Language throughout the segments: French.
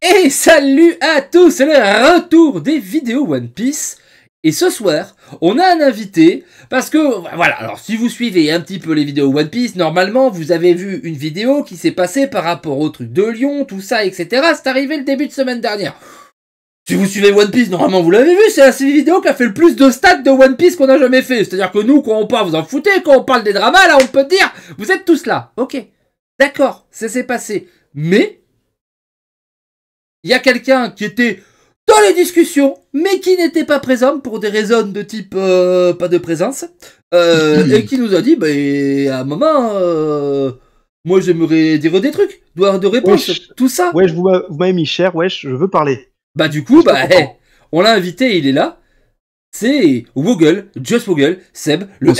Et salut à tous, c'est le retour des vidéos One Piece. Et ce soir, on a un invité, parce que, voilà, alors si vous suivez un petit peu les vidéos One Piece, normalement, vous avez vu une vidéo qui s'est passée par rapport au truc de Lyon, tout ça, etc. C'est arrivé le début de semaine dernière. Si vous suivez One Piece, normalement vous l'avez vu, c'est la vidéo qui a fait le plus de stats de One Piece qu'on a jamais fait. C'est-à-dire que nous, quand on parle, vous en foutez, quand on parle des dramas, là, on peut dire, vous êtes tous là. Ok, d'accord, ça s'est passé. Mais, il y a quelqu'un qui était dans les discussions, mais qui n'était pas présent pour des raisons de type euh, pas de présence, euh, et qui nous a dit, bah, à un moment, euh, moi j'aimerais dire des trucs, devoir de réponse, tout ça. Ouais, vous, m'avez mis cher, ouais, je veux parler. Bah du coup, bah, on l'a invité, il est là. C'est Woggle, Just Woggle, Seb, le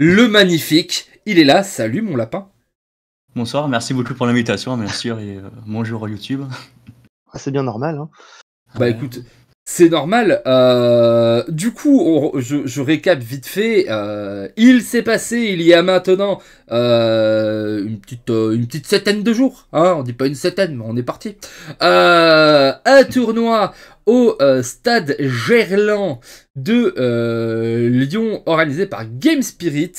le magnifique. Il est là, salut mon lapin. Bonsoir, merci beaucoup pour l'invitation, bien sûr, et bonjour YouTube c'est bien normal. Hein. Bah écoute, c'est normal. Euh, du coup, je, je, récap vite fait. Euh, il s'est passé, il y a maintenant euh, une petite, une petite septaine de jours. Hein, on dit pas une septaine, mais on est parti. un tournoi au stade Gerland de Lyon, organisé par Game Spirit.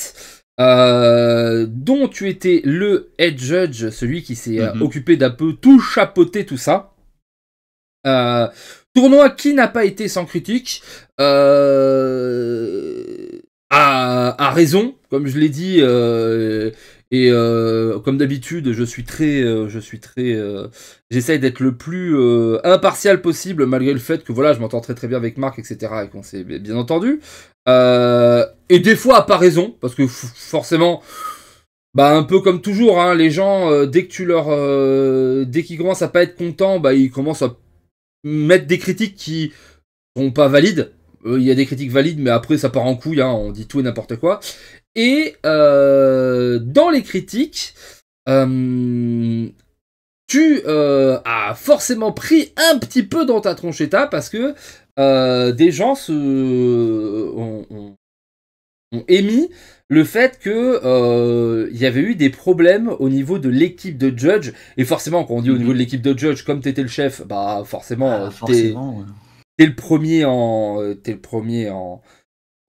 dont tu étais le head judge, celui qui s'est mm-hmm. occupé d'un peu tout chapeauter tout ça. Euh, tournoi qui n'a pas été sans critique. à, euh, raison, comme je l'ai dit. Euh, et comme d'habitude, je suis très, je suis très, j'essaye d'être le plus impartial possible, malgré le fait que voilà, je m'entends très très bien avec Marc, etc. Et qu'on s'est bien entendu. et des fois, à pas raison, parce que forcément, bah un peu comme toujours, hein, les gens dès que tu leur, dès qu'ils commencent à pas être contents, bah ils commencent à mettre des critiques qui sont pas valides. Euh, il y a des critiques valides, mais après ça part en couille, hein, on dit tout et n'importe quoi. Et euh, dans les critiques, euh, tu as forcément pris un petit peu dans ta tronchetta parce que des gens se, ont émis le fait que euh, y avait eu des problèmes au niveau de l'équipe de Judge et forcément quand on dit au niveau de mhm. l'équipe de Judge comme tu étais le chef bah forcément ah, tu le premier en es le premier en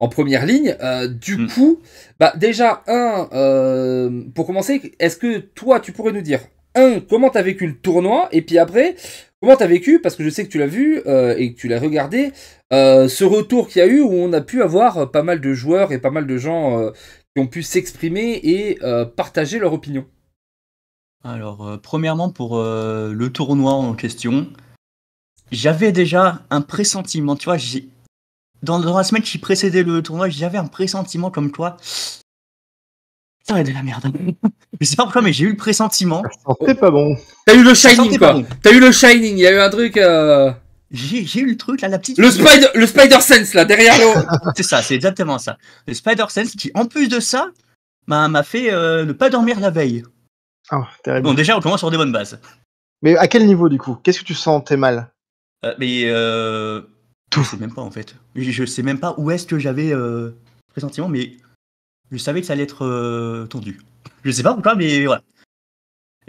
en première ligne. Euh, du mhm. coup, bah déjà un euh, pour commencer, est-ce que toi tu pourrais nous dire un comment t'as vécu le tournoi et puis après comment t'as vécu parce que je sais que tu l'as vu et que tu l'as regardé euh, ce retour qu'il y a eu où on a pu avoir euh, pas mal de joueurs et pas mal de gens euh, qui ont pu s'exprimer et partager leur opinion. Alors, premièrement, pour le tournoi en question, j'avais déjà un pressentiment, tu vois, j'ai... Dans, la semaine qui précédait le tournoi, j'avais un pressentiment comme quoi ça de la merde. je sais pas pourquoi, mais j'ai eu le pressentiment. pas bon. T'as eu le Shining, T'as eu le Shining, il y a eu un truc. J'ai eu le truc, là, la petite. Le Spider, le spider Sense, là, derrière l'eau c'est ça, c'est exactement ça. Le Spider Sense qui, en plus de ça, m'a fait euh, ne pas dormir la veille. Oh, terrible. Bon, déjà, on commence sur des bonnes bases. Mais à quel niveau, du coup Qu'est-ce que tu sens T'es mal euh, Mais. Euh, tout. Je sais même pas, en fait. Je, je sais même pas où est-ce que j'avais pressentiment, mais je savais que ça allait être tendu. Je sais pas pourquoi, mais voilà.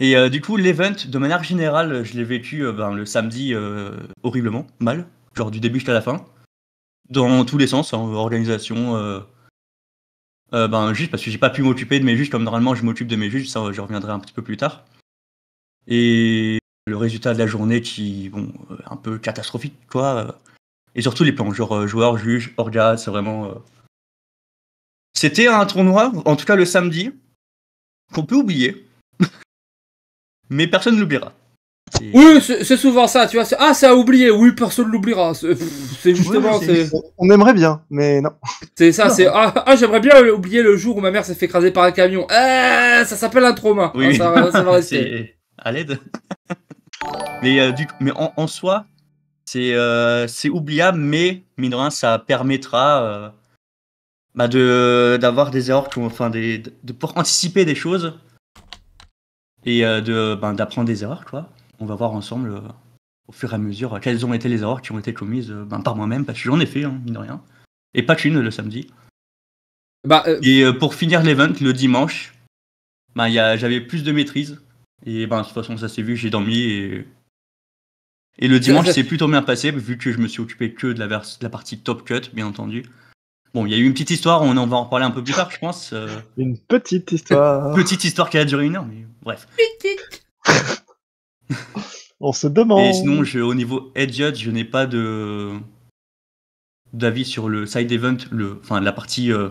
Et euh, du coup, l'event, de manière générale, je l'ai vécu euh, ben, le samedi euh, horriblement, mal, genre du début jusqu'à la fin, dans tous les sens, hein, organisation. ben, juste parce que j'ai pas pu m'occuper de mes juges comme normalement je m'occupe de mes juges, ça je reviendrai un petit peu plus tard. Et le résultat de la journée qui, bon, un peu catastrophique, quoi. Et surtout les plans, genre joueur, juges, orga, c'est vraiment. C'était un tournoi, en tout cas le samedi, qu'on peut oublier mais personne ne l'oubliera. Oui, c'est souvent ça, tu vois. Ah, ça a oublié. Oui, personne l'oubliera. C'est justement. On aimerait bien, mais non. C'est ça, c'est. Ah, ah, j'aimerais bien oublier le jour où ma mère s'est fait écraser par un camion. Eh, ça s'appelle un trauma. Oui, ah, ça, va rester. à l'aide. mais, euh, du... mais en, soi, c'est euh, c'est oubliable, mais mine rien, ça permettra euh, bah, de d'avoir des erreurs, enfin des, de, de anticiper des choses et euh, de ben, d'apprendre des erreurs, quoi. On va voir ensemble euh, au fur et à mesure euh, quelles ont été les erreurs qui ont été commises ben, par moi-même, parce que j'en ai fait, hein, mine de rien. Et pas qu'une le samedi. Bah, et pour finir l'event, le dimanche, ben, j'avais plus de maîtrise. Et ben, de toute façon, ça s'est vu, j'ai dormi. Et, et le dimanche, c'est plutôt bien passé, vu que je me suis occupé que de de la partie top cut, bien entendu. Bon, il y a eu une petite histoire, on en va en parler un peu plus tard, je pense. Euh. Une petite histoire. petite histoire qui a duré une heure, mais bref. Petite. on se demande. Et sinon, au niveau Edge, je n'ai pas de d'avis sur le side event, le, enfin la partie euh,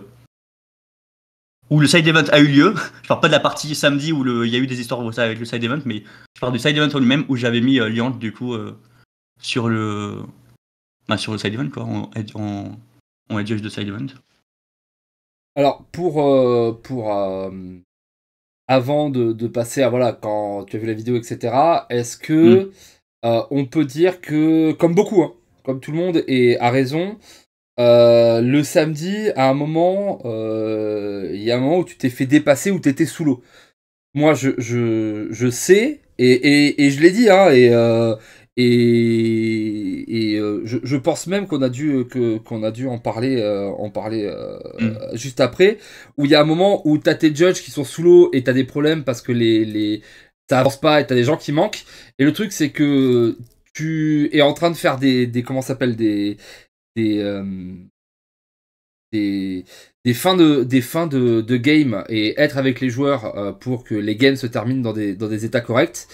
où le side event a eu lieu. je parle pas de la partie samedi où il y a eu des histoires avec le side event, mais je parle du side event en lui-même où j'avais mis euh, Liant du coup sur le, bah, sur le side event quoi, en, en on va Judge de Silent Alors, pour. Euh, pour euh, avant de, passer à. Voilà, quand tu as vu la vidéo, etc., est-ce que. Hmm. Euh, on peut dire que, comme beaucoup, hein, comme tout le monde, et a raison, le samedi, à un moment, il y a un moment où tu t'es fait dépasser, où tu étais sous l'eau. Moi, je, je, sais, et, et je l'ai dit, hein, et, et, euh, je, pense même qu'on a dû euh, que qu'on a dû en parler euh, en parler mm. juste après où il y a un moment où t'as tes judges qui sont sous l'eau et t'as des problèmes parce que les les ça pas et t'as des gens qui manquent et le truc c'est que tu es en train de faire des des comment s'appelle des des, des fins de des fins de, de game et être avec les joueurs pour que les games se terminent dans des dans des états corrects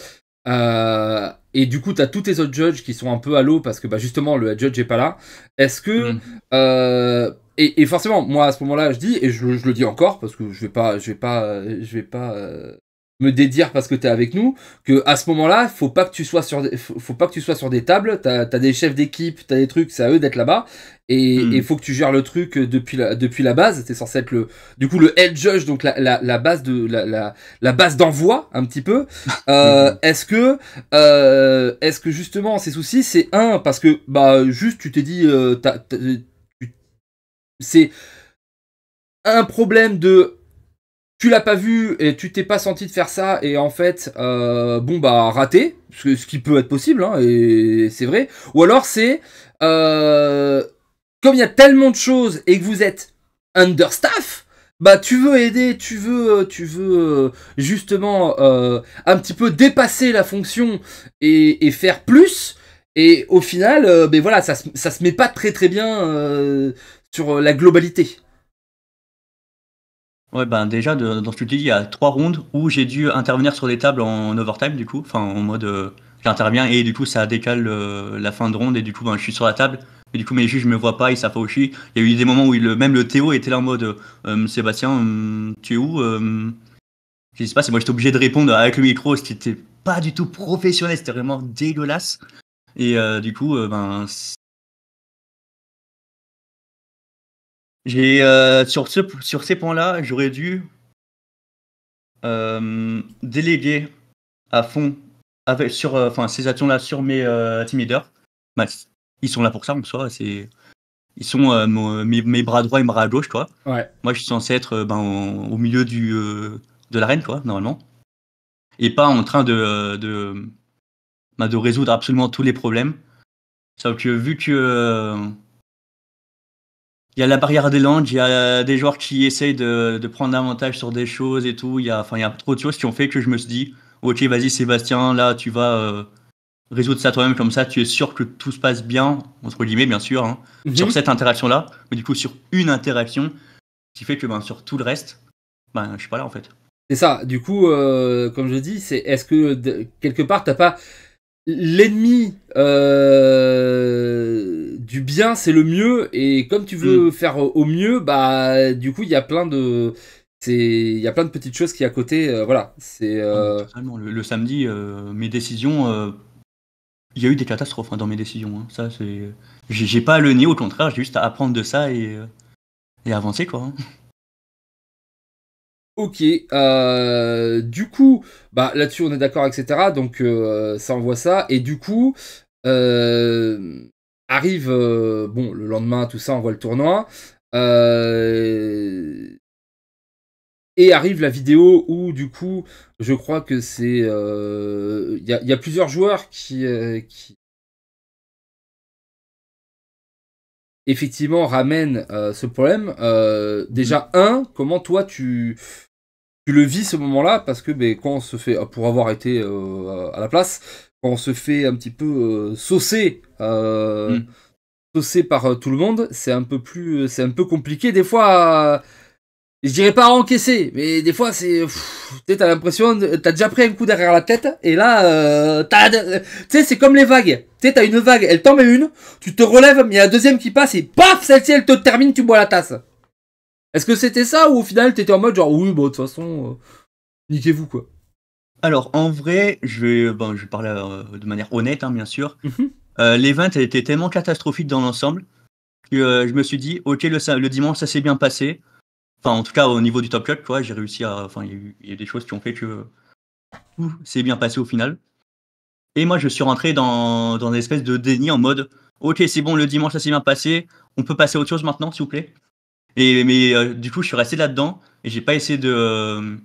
et du coup, tu as tous tes autres judges qui sont un peu à l'eau parce que bah, justement, le judge n'est pas là. Est-ce que. Mm. Euh, et, forcément, moi à ce moment-là, je dis, et je, le dis encore parce que je vais pas, je vais pas, euh, je vais pas euh, me dédire parce que tu es avec nous que à ce moment-là faut pas que tu sois sur des, faut pas que tu sois sur des tables t'as as des chefs d'équipe t'as des trucs c'est à eux d'être là-bas et il hmm. faut que tu gères le truc euh, depuis la depuis la base c'est censé être le du coup le head judge donc la, la, base de la, la, base d'envoi un petit peu euh, hmm. est-ce que euh, est-ce que justement ces soucis c'est un parce que bah juste tu t'es dit c'est un problème de tu l'as pas vu et tu t'es pas senti de faire ça et en fait euh, bon bah raté ce, ce, qui peut être possible hein, et c'est vrai ou alors c'est euh, comme il y a tellement de choses et que vous êtes understaff bah tu veux aider tu veux euh, tu veux justement un petit peu dépasser la fonction et, et faire plus et au final ben voilà ça, ça se met pas très très bien sur la globalité Ouais, ben déjà, dans ce que tu dis, il y a trois rondes où j'ai dû intervenir sur les tables en, overtime, du coup, enfin en mode euh, j'interviens et du coup ça décale euh, la fin de ronde et du coup ben, je suis sur la table. Et du coup, mes juges me voient pas, ils savent pas où je Il y a eu des moments où même le Théo était là en mode euh, Sébastien, tu es où Je sais pas, c'est moi j'étais obligé de répondre avec le micro, ce qui pas du tout professionnel, c'était vraiment dégueulasse. Et du coup, ben, J'ai euh, sur sur ces points-là, j'aurais dû euh, déléguer à fond avec sur euh, enfin ces actions-là sur mes team leaders. Bah, ils sont là pour ça en soi. C'est ils sont mes, bras droits et mes bras gauche quoi. Moi, je suis censé être ben, au, milieu du de l'arène quoi normalement et pas en train de ben, de, résoudre absolument tous les problèmes. Sauf que vu que il y a la barrière des langues, il y a des joueurs qui essayent de, prendre davantage sur des choses et tout. Il y a, enfin, il y trop de choses qui ont fait que je me suis dit, ok, vas-y Sébastien, là, tu vas euh, résoudre ça toi-même comme ça, tu es sûr que tout se passe bien, entre guillemets, bien sûr, hein, mhm. sur cette interaction-là, mais du coup, sur une interaction, qui fait que ben, sur tout le reste, ben, je suis pas là en fait. C'est ça, du coup, euh, comme je dis, c'est est-ce que quelque part, t'as pas l'ennemi euh, du bien, c'est le mieux. Et comme tu veux mm. faire euh, au mieux, bah du coup, il y a plein de c'est il y a plein de petites choses qui à côté euh, voilà c'est ah, le, samedi mes décisions il y a eu des catastrophes hein, dans mes décisions hein. ça c'est j'ai pas le nez au contraire j'ai juste à apprendre de ça et, et avancer quoi hein. Ok, euh, du coup, bah, là-dessus on est d'accord, etc. Donc euh, ça envoie ça. Et du coup, euh, arrive, bon, le lendemain, tout ça, on voit le tournoi. et arrive la vidéo où, du coup, je crois que c'est... Il y, a plusieurs joueurs qui, effectivement ramènent ce problème. déjà, un, comment toi tu tu le vis ce moment-là parce que ben, quand on se fait, pour avoir été euh, à la place, quand on se fait un petit peu euh, euh, hmm. saucer, par tout le monde, c'est un peu plus, c'est un peu compliqué des fois. je dirais pas encaisser, mais des fois c'est, t'as l'impression, t'as déjà pris un coup derrière la tête et là, tu sais, c'est comme les vagues. Tu sais, t'as une vague, elle t'en met une, tu te relèves, mais il y a la deuxième qui passe et paf, celle-ci elle te termine, tu bois la tasse. Est-ce que c'était ça ou au final t'étais en mode genre oui, bon, de toute façon, euh, niquez-vous quoi Alors en vrai, je vais, ben, je parler euh, de manière honnête, hein, bien sûr. Mhm. Euh, l'événement était tellement catastrophique dans l'ensemble que je me suis dit, ok, le, dimanche ça s'est bien passé. Enfin, en tout cas, au niveau du top cut, quoi, j'ai réussi à. Enfin, il y, a des choses qui ont fait que c'est bien passé au final. Et moi, je suis rentré dans, dans une espèce de déni en mode, ok, c'est bon, le dimanche ça s'est bien passé, on peut passer à autre chose maintenant, s'il vous plaît mais euh, du coup, je suis resté là-dedans et j'ai pas essayé de, euh,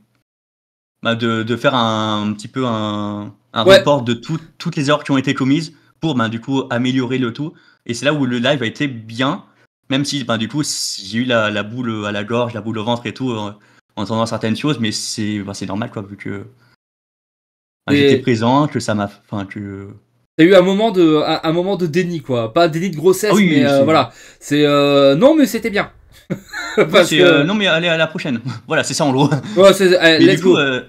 bah, de, faire un, petit peu un, report de toutes les erreurs qui ont été commises pour bah, du coup améliorer le tout. Et c'est là où le live a été bien, même si bah, du coup j'ai eu la, boule à la gorge, la boule au ventre et tout euh, en entendant certaines choses, mais c'est normal quoi vu que j'étais présent, que ça m'a, enfin que T'as eu un moment de un, moment de déni quoi, pas déni de grossesse, ah mais voilà. C'est non mais c'était bien, Euh, non, mais allez à la prochaine. voilà, c'est ça en gros. mais du coup, euh,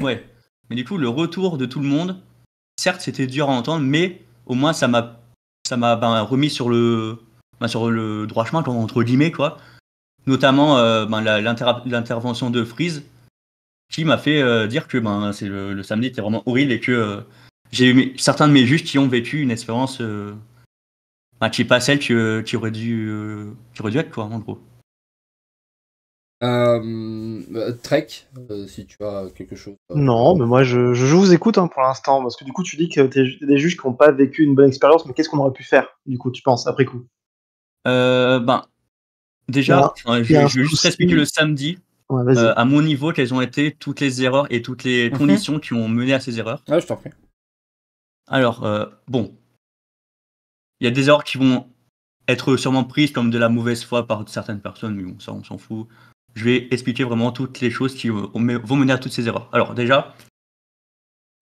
ouais. Mais du coup, le retour de tout le monde, certes, c'était dur à entendre, mais au moins ça m'a, ça m'a ben, remis sur le, ben, sur le droit chemin entre guillemets quoi. Notamment euh, ben, l'intervention de Freeze, qui m'a fait dire que c'est le, samedi était vraiment horrible et que j'ai eu certains de mes juges qui ont vécu une expérience qui tu pas celle qui, euh, aurait dû, euh, qui aurait dû être, quoi, en gros. Euh, Trek, si tu as quelque chose. Non, mais moi je, je vous écoute hein, pour l'instant, parce que du coup tu dis que t'es des juges qui n'ont pas vécu une bonne expérience, mais qu'est-ce qu'on aurait pu faire, du coup, tu penses, après coup Ben, déjà, je, vais juste expliquer le samedi, à mon niveau, quelles ont été toutes les erreurs et toutes les mhm. conditions qui ont mené à ces erreurs. Ouais, ah, je t'en prie. Alors, bon, il y a des erreurs qui vont être sûrement prises comme de la mauvaise foi par certaines personnes, mais bon, ça, on s'en fout. Je vais expliquer vraiment toutes les choses qui vont mener à toutes ces erreurs. Alors, déjà,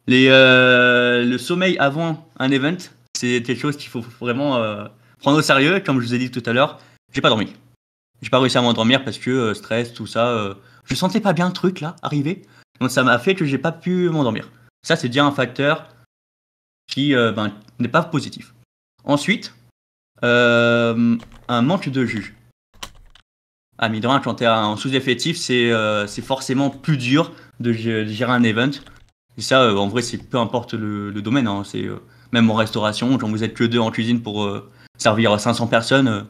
les, euh, le sommeil avant un event, c'est quelque chose qu'il faut vraiment euh, prendre au sérieux. Comme je vous ai dit tout à l'heure, j'ai pas dormi. J'ai pas réussi à m'endormir parce que euh, stress, tout ça. je sentais pas bien le truc là, arriver. Donc ça m'a fait que j'ai pas pu m'endormir. Ça, c'est déjà un facteur qui ben, n'est pas positif. Ensuite, euh, un manque de jus. à ah, Midrin, quand t'es en sous-effectif, euh, c'est forcément plus dur de gérer un event. Et ça, euh, en vrai, c'est peu importe le, domaine. Hein. c'est même en restauration, quand vous êtes que deux en cuisine pour servir 500 personnes,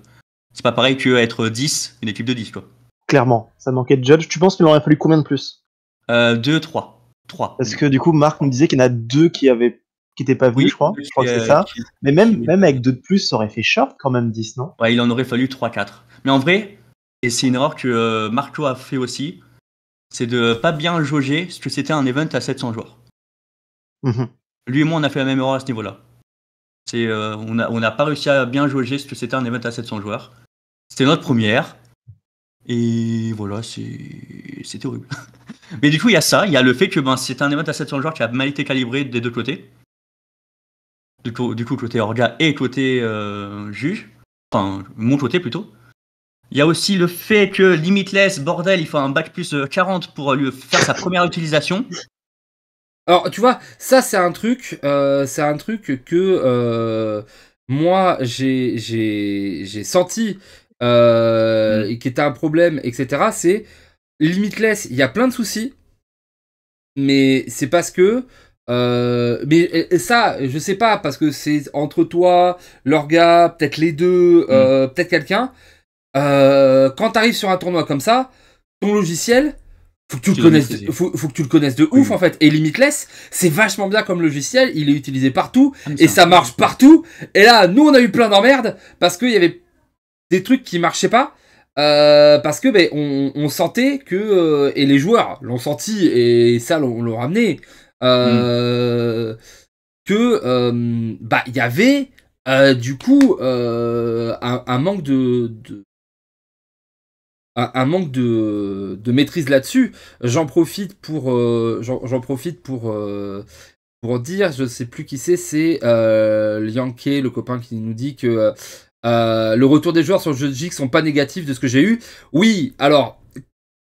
c'est pas pareil que être 10, une équipe de 10, quoi. Clairement, ça manquait de judge. Tu penses qu'il aurait fallu combien de plus Deux, trois. Trois. Parce que du coup, Marc nous disait qu'il y en a deux qui avaient qui n'était pas vu je crois. ça. Mais même, même avec deux de plus, ça aurait fait short quand même 10, non il en aurait fallu 3-4. Mais en vrai, et c'est une erreur que euh, Marco a fait aussi, c'est de pas bien jauger ce que c'était un event à 700 joueurs. Mhm. Lui et moi, on a fait la même erreur à ce niveau-là. Euh, on n'a a pas réussi à bien jauger ce que c'était un event à 700 joueurs. C'était notre première. Et voilà, c'est, horrible. Mais du coup, il y a ça, il y a le fait que ben, c'est un event à 700 joueurs qui a mal été calibré des deux côtés du coup, côté orga et côté euh, juge, enfin mon côté plutôt. Il y a aussi le fait que Limitless, bordel, il faut un bac plus 40 euh, pour euh, lui faire sa première utilisation. Alors tu vois, ça c'est un truc, c'est un truc que moi j'ai senti mm. et qui était un problème, etc. C'est Limitless, il y a plein de soucis, mais c'est parce que euh, mais ça, je sais pas, parce que c'est entre toi, leur gars, peut-être les deux, mm. euh, peut-être quelqu'un. Euh, quand t'arrives sur un tournoi comme ça, ton logiciel, faut que tu, le connaisses, de, faut, que tu le connaisses de ouf en fait. Et Limitless, c'est vachement bien comme logiciel, il est utilisé partout ah, et ça. marche partout. Et là, nous, on a eu plein d'emmerdes parce qu'il y avait des trucs qui marchaient pas. Euh, parce que ben on, sentait que et les joueurs l'ont senti et ça on l'a ramené Mmh. Euh, que euh, bah il y avait euh, du coup un, manque de, un, manque de, maîtrise là-dessus. J'en profite pour, j'en profite pour, pour dire, je sais plus qui c'est, c'est euh, le le copain qui nous dit que le retour des joueurs sur le jeu de sont pas négatifs de ce que j'ai eu. Oui, alors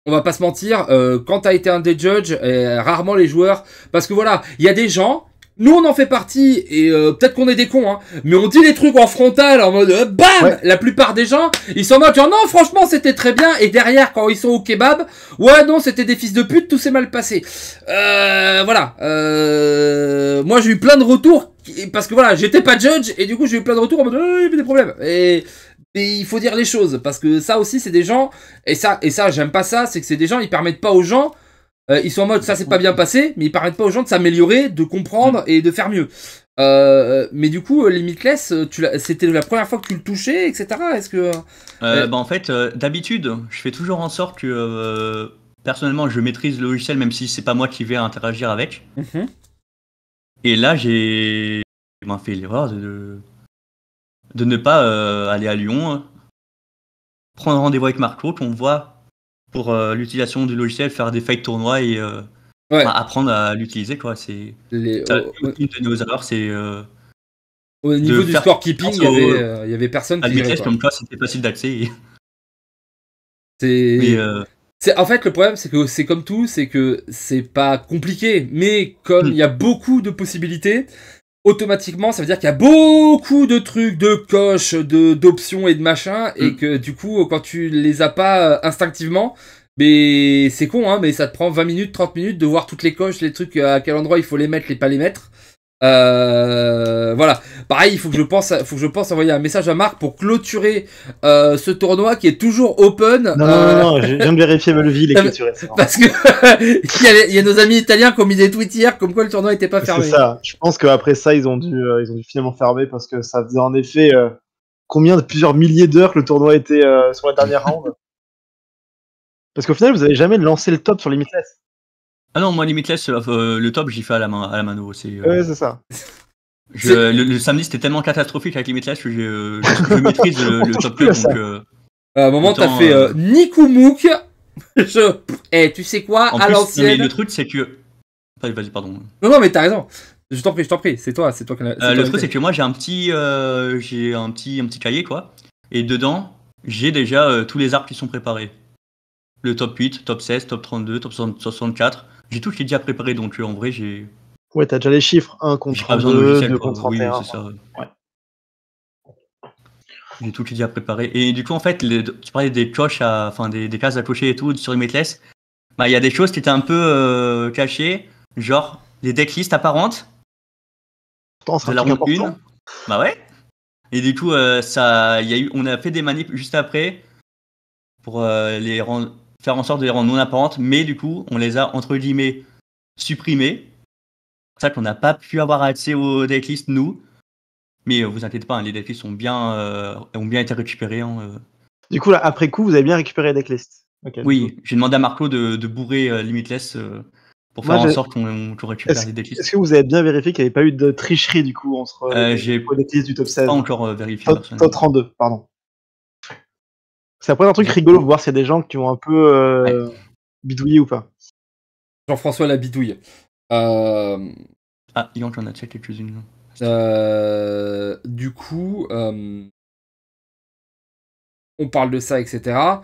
on va pas se mentir, euh, quand t'as été un des judges, euh, rarement les joueurs, parce que voilà, il y a des gens, nous on en fait partie, et euh, peut-être qu'on est des cons, hein, mais on dit des trucs en frontal, en mode BAM La plupart des gens, ils sont en mode non franchement c'était très bien, et derrière quand ils sont au kebab, ouais non c'était des fils de pute, tout s'est mal passé. Euh... voilà, Euh... moi j'ai eu plein de retours, parce que voilà, j'étais pas judge, et du coup j'ai eu plein de retours en mode, il y avait des problèmes, et et il faut dire les choses, parce que ça aussi, c'est des gens, et ça, et ça j'aime pas ça, c'est que c'est des gens, ils permettent pas aux gens, euh, ils sont en mode ça c'est pas bien passé, mais ils permettent pas aux gens de s'améliorer, de comprendre mm. et de faire mieux. Euh, mais du coup, euh, Limitless, c'était la première fois que tu le touchais, etc. Est-ce que. bah, en fait, d'habitude, je fais toujours en sorte que personnellement je maîtrise le logiciel, même si c'est pas moi qui vais interagir avec. Mhm. Et là, j'ai J'ai ben, fait l'erreur de de ne pas euh, aller à Lyon, prendre rendez-vous avec Marco, qu'on voit pour euh, l'utilisation du logiciel, faire des fake tournois et euh, apprendre à l'utiliser. quoi. C'est de erreurs, c'est. au niveau du scorekeeping, il y avait, personne qui. À comme c'était facile d'accès. En fait, le problème, c'est que c'est comme tout, c'est que c'est pas compliqué, mais comme hmm. il y a beaucoup de possibilités, automatiquement, ça veut dire qu'il y a beaucoup de trucs, de coches, de d'options et de machins, et mm. que du coup, quand tu les as pas euh, instinctivement, mais c'est con, hein, mais ça te prend 20 minutes, 30 minutes de voir toutes les coches, les trucs, à quel endroit il faut les mettre, les pas les mettre. Euh, voilà. Pareil, il faut que je pense, à, envoyer un message à Marc pour clôturer euh, ce tournoi qui est toujours open. Non, non, non, euh, je viens de vérifier Melville et clôturer. Parce que il, y a, nos amis italiens qui ont mis des tweets hier comme quoi le tournoi n'était pas fermé. C'est ça. Je pense qu'après ça, ils ont dû, euh, ils ont dû finalement fermer parce que ça faisait en effet combien de plusieurs milliers d'heures que le tournoi était sur la dernière round. Parce qu'au final, vous n'avez jamais lancé le top sur Limitless. Ah non, moi Limitless, le top, j'y fais à la main, à la mano. C'est, ouais, c'est ça le, samedi, c'était tellement catastrophique avec les que je, maîtrise le, top 2. Euh, à un moment, t'as fait euh, euh eh, tu sais quoi À l'ancienne. Le truc, c'est que. Vas-y, pardon. Non, non, mais t'as raison. Je t'en prie, je t'en prie. C'est toi, c'est toi qui. Euh, le truc, c'est que moi, j'ai un petit, un petit, un petit cahier, quoi. Et dedans, j'ai déjà tous les arbres qui sont préparés. Le top 8, top 16, top 32, top 64. J'ai tout qui est déjà préparé, donc en vrai, j'ai. Ouais, t'as déjà les chiffres 1 contre 2, 2 contre 31. Oui, c'est ça. Ouais. J'ai tout déjà préparé. Et du coup, en fait, tu parlais des coches, enfin des, cases à cocher et tout sur Limitless. Bah, il bah, y a des choses qui étaient un peu euh, cachées, genre les decklists apparentes. Pourtant, c'est la route 1. Bah ouais. Et du coup, euh, y a eu, on a fait des manips juste après pour euh, les faire en sorte de les rendre non apparentes, mais du coup, on les a entre guillemets supprimées c'est ça qu'on n'a pas pu avoir accès aux decklists, nous. Mais euh, vous inquiétez pas, hein, les decklists euh, ont bien, été récupérés. Hein, euh. du coup, là, après coup, vous avez bien récupéré les decklists. oui, j'ai demandé à Marco de, bourrer Limitless pour faire en sorte qu'on récupère les decklists. Est-ce que vous avez bien vérifié qu'il n'y avait pas eu de tricherie du coup entre les decklists du top 16 Pas encore vérifié. Top, 32, pardon. C'est après un truc rigolo de voir s'il y a des gens qui ont un peu bidouillé ou pas. Jean-François la bidouille. Euh, ah, y en a déjà quelques-unes. Euh, du coup, euh, on parle de ça, etc.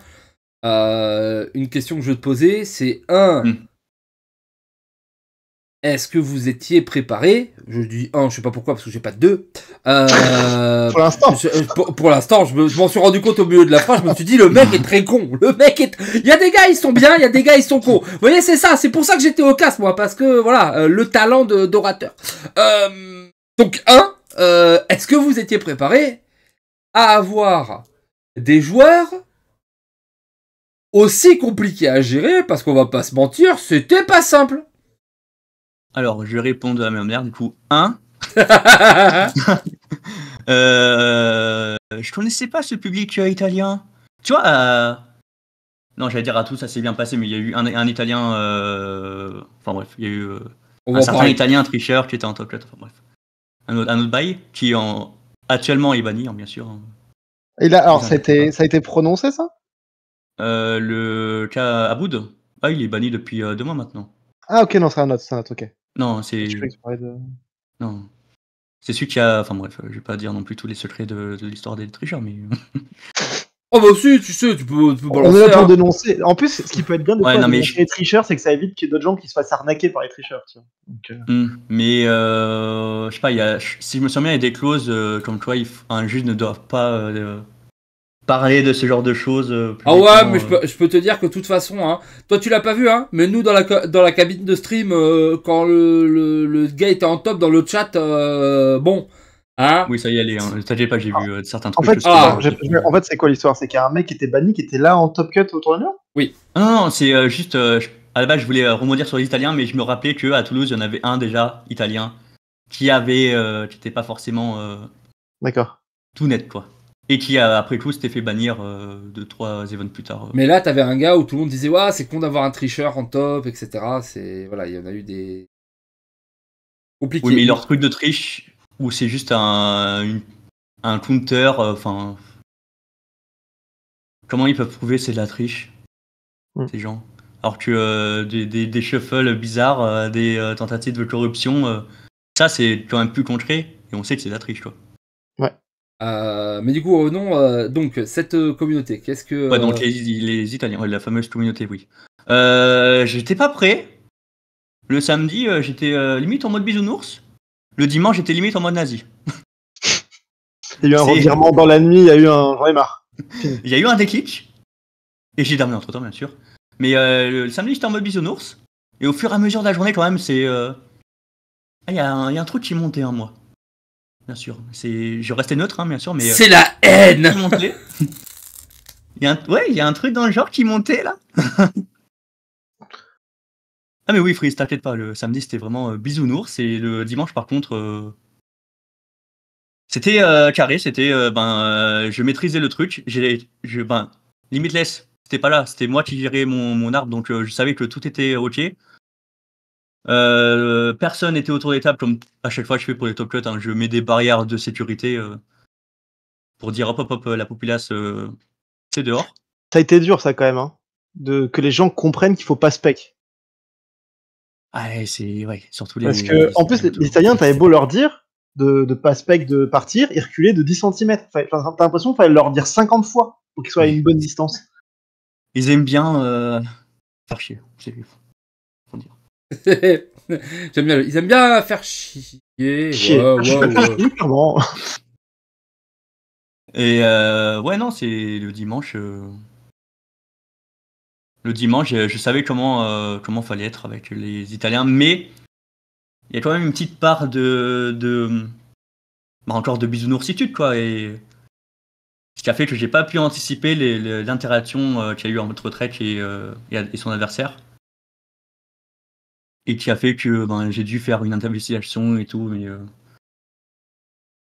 une question que je veux te poser, c'est un, hmm est-ce que vous étiez préparé Je dis un, je sais pas pourquoi, parce que j'ai pas de deux. Euh, pour l'instant. Euh, pour, l'instant, je, m'en suis rendu compte au milieu de la phrase, je me suis dit, le mec est très con. Le mec est... Il y a des gars, ils sont bien, il y a des gars, ils sont cons. Vous voyez, c'est ça, c'est pour ça que j'étais au casse, moi, parce que, voilà, euh, le talent d'orateur. donc, un, est-ce que vous étiez préparé à avoir des joueurs aussi compliqués à gérer Parce qu'on va pas se mentir, c'était pas simple. Alors, je réponds de la même manière, du coup, 1. euh, je connaissais pas ce public euh, italien. Tu vois, euh, non, j'allais dire à tous, ça s'est bien passé, mais il y a eu un, Italien, euh, enfin bref, il y a eu un certain Italien, tricheur qui était en top 4, enfin bref. Un autre, bail qui actuellement est banni, hein, bien sûr. Hein. Et là, alors, ça, a été, prononcé, ça Le cas Aboud, ah, il est banni depuis deux mois maintenant. Ah, ok, non, c'est un autre, c'est un autre, ok. Non, c'est. Euh. Non. C'est celui qui a. Enfin bref, je vais pas dire non plus tous les secrets de, l'histoire des tricheurs, mais. oh bah aussi, tu sais, tu peux, balancer, On est là pour hein. dénoncer. En plus, ce qui peut être bien de ouais, non, mais les tricheurs, c'est que ça évite qu'il y ait d'autres gens qui se fassent arnaquer par les tricheurs. Tu vois. Euh. Hmm. mais euh, je sais pas, il y a... si je me souviens, il y a des clauses euh, comme quoi il un juge ne doit pas parler de ce genre de choses. Euh, ah ouais, mais euh. je peux, te dire que de toute façon, hein, toi tu l'as pas vu, hein, mais nous dans la, dans la cabine de stream, euh, quand le, gars était en top dans le chat, bon. Hein oui, ça y est Hein. Ça, j'ai pas, j'ai vu certains trucs. Ah. En fait, c'est quoi l'histoire C'est qu'il y a un mec qui était banni, qui était là en top cut au tournoi. Oui. non, c'est juste. À la base, je voulais remondir sur les Italiens, mais je me rappelais que à Toulouse, il y en avait un déjà italien qui avait, qui était pas forcément. D'accord. Tout net, quoi. Et qui, euh, après tout s'était fait bannir 2-3 euh, trois plus tard. Euh. Mais là, t'avais un gars où tout le monde disait ouais, c'est con d'avoir un tricheur en top, etc. C'est... Voilà, il y en a eu des. compliqués. Oui, mais leur truc de triche, où c'est juste un, une, un counter, enfin. comment ils peuvent prouver c'est de la triche, mm. ces gens Alors que des, des, des, shuffles bizarres, des tentatives de corruption, ça, c'est quand même plus concret, et on sait que c'est de la triche, quoi. Ouais. Euh, mais du coup, non euh, donc, cette euh, communauté, qu'est-ce que. Ouais, donc les, Italiens, la fameuse communauté, oui. j'étais pas prêt. Le samedi, j'étais limite en mode bisounours. Le dimanche, j'étais limite en mode nazi. il y a eu un revirement dans la nuit, il y a eu un. J'en il y a eu un déclic. Et j'ai dormi entre temps, bien sûr. Mais le, samedi, j'étais en mode bisounours. Et au fur et à mesure de la journée, quand même, c'est. Ah, il y, a un truc qui montait en moi bien sûr. C'est, je restais neutre, hein, bien sûr, mais. Euh, C'est la haine. il y a un, ouais, il y a un truc dans le genre qui montait là. ah mais oui, Freeze, t'inquiète pas. Le samedi c'était vraiment euh, bisounours et le dimanche par contre. Euh, c'était carré, c'était ben je maîtrisais le truc, j'ai je ben limitless, c'était pas là, c'était moi qui gérais mon, mon arbre donc je savais que tout était ok. Euh, personne n'était autour des tables, comme à chaque fois que je fais pour les top cuts. Hein. je mets des barrières de sécurité euh, pour dire hop hop hop, la populace, euh, c'est dehors. Ça a été dur, ça quand même, hein, de, que les gens comprennent qu'il faut pas spec. Ah, c'est ouais, surtout les. Parce que, en plus, les, Italiens, t'avais beau leur dire de, de pas spec de partir, ils reculaient de 10 cm. T'as l'impression qu'il fallait leur dire 50 fois pour qu'ils soient à une bonne distance. Ils aiment bien faire chier. ils aiment bien faire chier. Ah, et euh, ouais, non, c'est le dimanche. Euh, le dimanche, euh, je, savais comment comment fallait être avec les Italiens, mais il y a quand même une petite part de, bah, encore de bisounoursitude quoi. Et ce qui a fait que j'ai pas pu anticiper l'interaction qu'il y a eu entre Trek et son adversaire et qui a fait que ben, j'ai dû faire une investigation et tout. Mais, euh.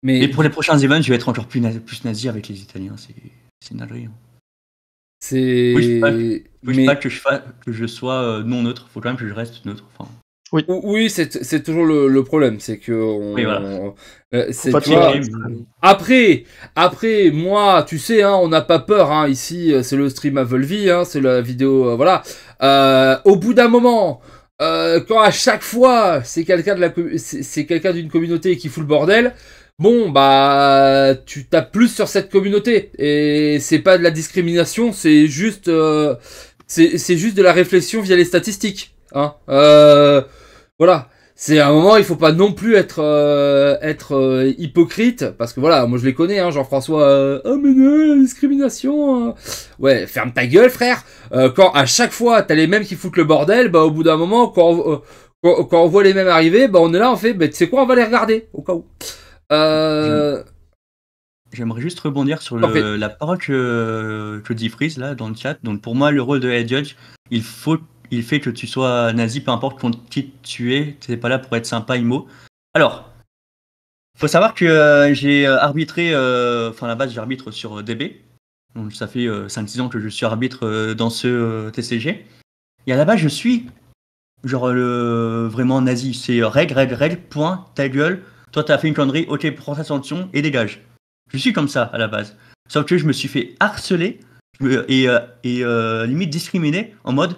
mais... pour les prochains événements, je vais être encore plus, nazi, plus nazi avec les Italiens. C'est une hein. C'est. Oui, mais... pas que, je que je sois euh, non neutre. Faut quand même que je reste neutre. Oui, oui c'est toujours le, problème, c'est que on, voilà. après, après, moi, tu sais, hein, on n'a pas peur hein, ici, euh, c'est le stream à Volvi, hein, c'est la vidéo, voilà. au bout d'un moment, euh, quand à chaque fois c'est quelqu'un de la c'est quelqu'un d'une communauté qui fout le bordel, bon bah tu tapes plus sur cette communauté et c'est pas de la discrimination, c'est juste euh, c'est juste de la réflexion via les statistiques. Hein. Euh, voilà, c'est un moment il faut pas non plus être euh, être euh, hypocrite parce que voilà moi je les connais hein, Jean-François Ah mais non la discrimination hein. ouais ferme ta gueule frère quand à chaque fois t'as les mêmes qui foutent le bordel bah au bout d'un moment quand on, quand, on voit les mêmes arriver bah on est là on fait Mais bah, tu sais quoi on va les regarder au cas où J'aimerais juste rebondir sur la parole que, que dit Freeze là dans le chat. Donc pour moi, le rôle de Head Judge, il faut il fait que tu sois nazi, peu importe qui tu es, n'es pas là pour être sympa, IMO. Alors, faut savoir que euh, j'ai euh, arbitré, euh, enfin, à la base, j'arbitre sur DB. Donc, ça fait 5-6 ans que je suis arbitre dans ce TCG. Et à la base, je suis genre vraiment nazi. C'est règle, règle, règle, point, ta gueule. Toi, tu as fait une connerie, ok, prends ta sanction et dégage. Je suis comme ça à la base. Sauf que je me suis fait harceler et, limite discriminer en mode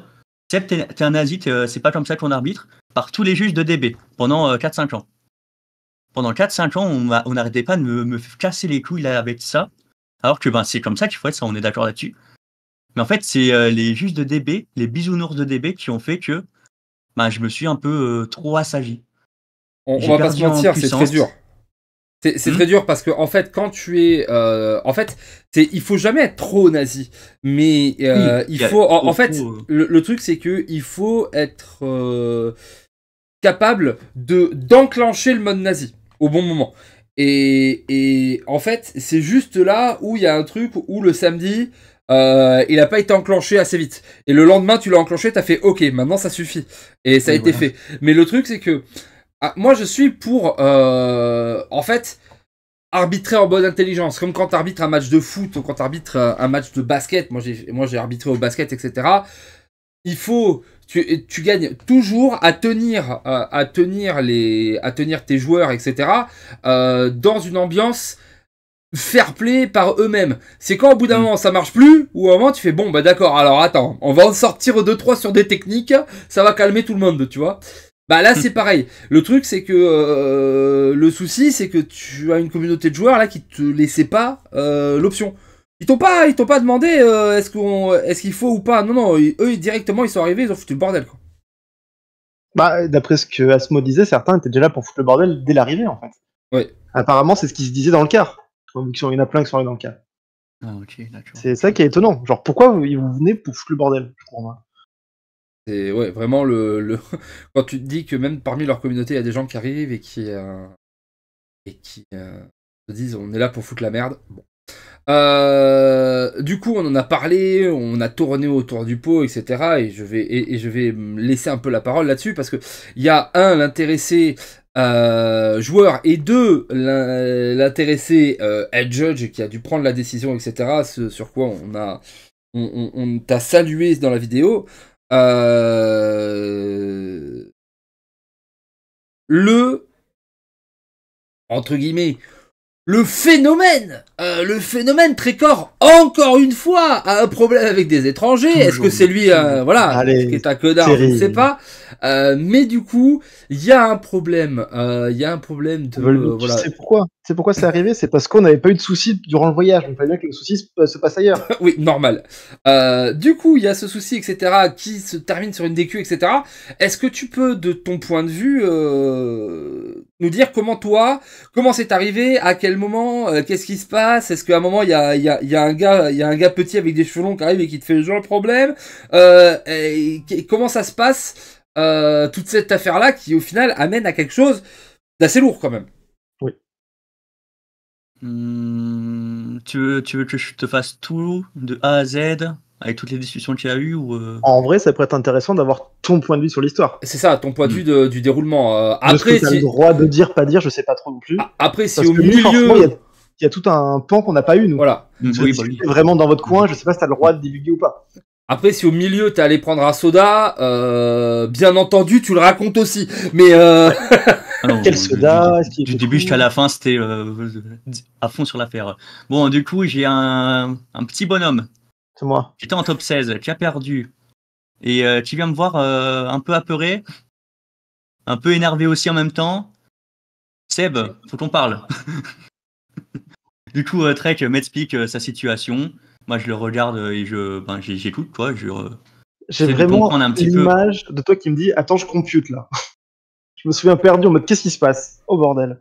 Seb, t'es un nazi, euh, c'est pas comme ça qu'on arbitre, par tous les juges de DB pendant 4-5 euh, ans. Pendant 4-5 ans, on n'arrêtait pas de me, casser les couilles là, avec ça, alors que ben, c'est comme ça qu'il faut être, ça, on est d'accord là-dessus. Mais en fait, c'est euh, les juges de DB, les bisounours de DB qui ont fait que ben, je me suis un peu trop assagi. On, on va pas se mentir, c'est très dur. C'est hmm. très dur parce que en fait, quand tu es, euh, en fait, il faut jamais être trop nazi, mais euh, il faut, en, fait, euh. le, truc c'est que il faut être capable de d'enclencher le mode nazi au bon moment. Et, en fait, c'est juste là où il y a un truc où le samedi, il n'a pas été enclenché assez vite. Et le lendemain, tu l'as enclenché, tu as fait OK, maintenant ça suffit. Et ça a été fait. Mais le truc, c'est que ah, moi, je suis pour, euh, en fait, arbitrer en bonne intelligence. Comme quand tu arbitres un match de foot ou quand tu arbitres euh, un match de basket. Moi, j'ai, moi, j'ai arbitré au basket, etc. Il faut, tu, tu gagnes toujours à tenir, euh, à tenir les, à tenir tes joueurs, etc. dans une ambiance fair play par eux-mêmes. C'est quand au bout d'un mm. moment ça marche plus, ou au moment tu fais bon bah d'accord, alors attends, on va en sortir 2 trois sur des techniques, ça va calmer tout le monde, tu vois. Bah là c'est pareil. Le truc c'est que euh, le souci c'est que tu as une communauté de joueurs là qui te laissait pas euh, l'option. Ils t'ont pas ils t'ont pas demandé euh, est-ce qu'on est-ce qu'il faut ou pas. Non non, eux directement ils sont arrivés, ils ont foutu le bordel quoi. Bah d'après ce que Asmo disait, certains étaient déjà là pour foutre le bordel dès l'arrivée en fait. Oui. Apparemment, c'est ce qu'ils se disaient dans le cas. Il y en a plein qui sont arrivés dans le cas. Ah, okay, c'est ça qui est étonnant. Genre pourquoi ils vous venez pour foutre le bordel, je crois c'est ouais, vraiment le, quand tu te dis que même parmi leur communauté, il y a des gens qui arrivent et qui, euh, et qui euh, se disent on est là pour foutre la merde. Euh, du coup, on en a parlé, on a tourné autour du pot, etc. Et je vais, et, je vais laisser un peu la parole là-dessus parce que il y a un l'intéressé joueur et deux l'intéressé head judge qui a dû prendre la décision etc ce sur quoi on a on t'a salué dans la vidéo euh, le entre guillemets le phénomène, euh, le phénomène Trécor, encore une fois, a un problème avec des étrangers. Est-ce que c'est lui, euh, voilà, qui est un connard, je ne sais pas. mais du coup, il y a un problème, il y a un problème de. Voilà. Tu sais pourquoi c'est pourquoi c'est arrivé, c'est parce qu'on n'avait pas eu de soucis durant le voyage. On fallait bien que le souci se euh, passe ailleurs. oui, normal. Euh, du coup, il y a ce souci, etc., qui se termine sur une DQ, etc. Est-ce que tu peux, de ton point de vue, euh, nous dire comment toi, comment c'est arrivé, à quel moment, qu'est-ce qui se passe Est-ce qu'à un moment, il y a, un gars, il y a un gars petit avec des cheveux longs qui arrive et qui te fait genre le problème et Comment ça se passe toute cette affaire-là qui, au final, amène à quelque chose d'assez lourd quand même. Hmm, tu, veux, tu veux que je te fasse tout de A à Z avec toutes les discussions qu'il y a eu ou euh? En vrai, ça pourrait être intéressant d'avoir ton point de vue sur l'histoire. C'est ça, ton point de hmm. vue du déroulement. Euh, après après, tu as le droit de dire, pas dire, je sais pas trop non plus. Après, si au milieu. Il y, a tout un pan qu'on n'a pas eu, nous. Voilà. Hmm, oui, bah Vraiment dans votre coin, je sais pas si tu as le droit de divulguer ou pas. Après, si au milieu t'es allé prendre un soda, euh, bien entendu, tu le racontes aussi. Mais. Ah du, début jusqu'à la fin, c'était euh, à fond sur l'affaire. Bon, du coup, j'ai un, petit bonhomme. C'est moi. tu en top 16, tu as perdu. Et tu euh, viens me voir euh, un peu apeuré, un peu énervé aussi en même temps. Seb, faut qu'on parle. du coup, Trek m'explique sa situation. Moi, je le regarde et je, ben, j'écoute, quoi. Je, j'ai vraiment l'image de toi qui me dit Attends, je compute là je me souviens perdu en mode qu'est-ce qui se passe au oh, bordel.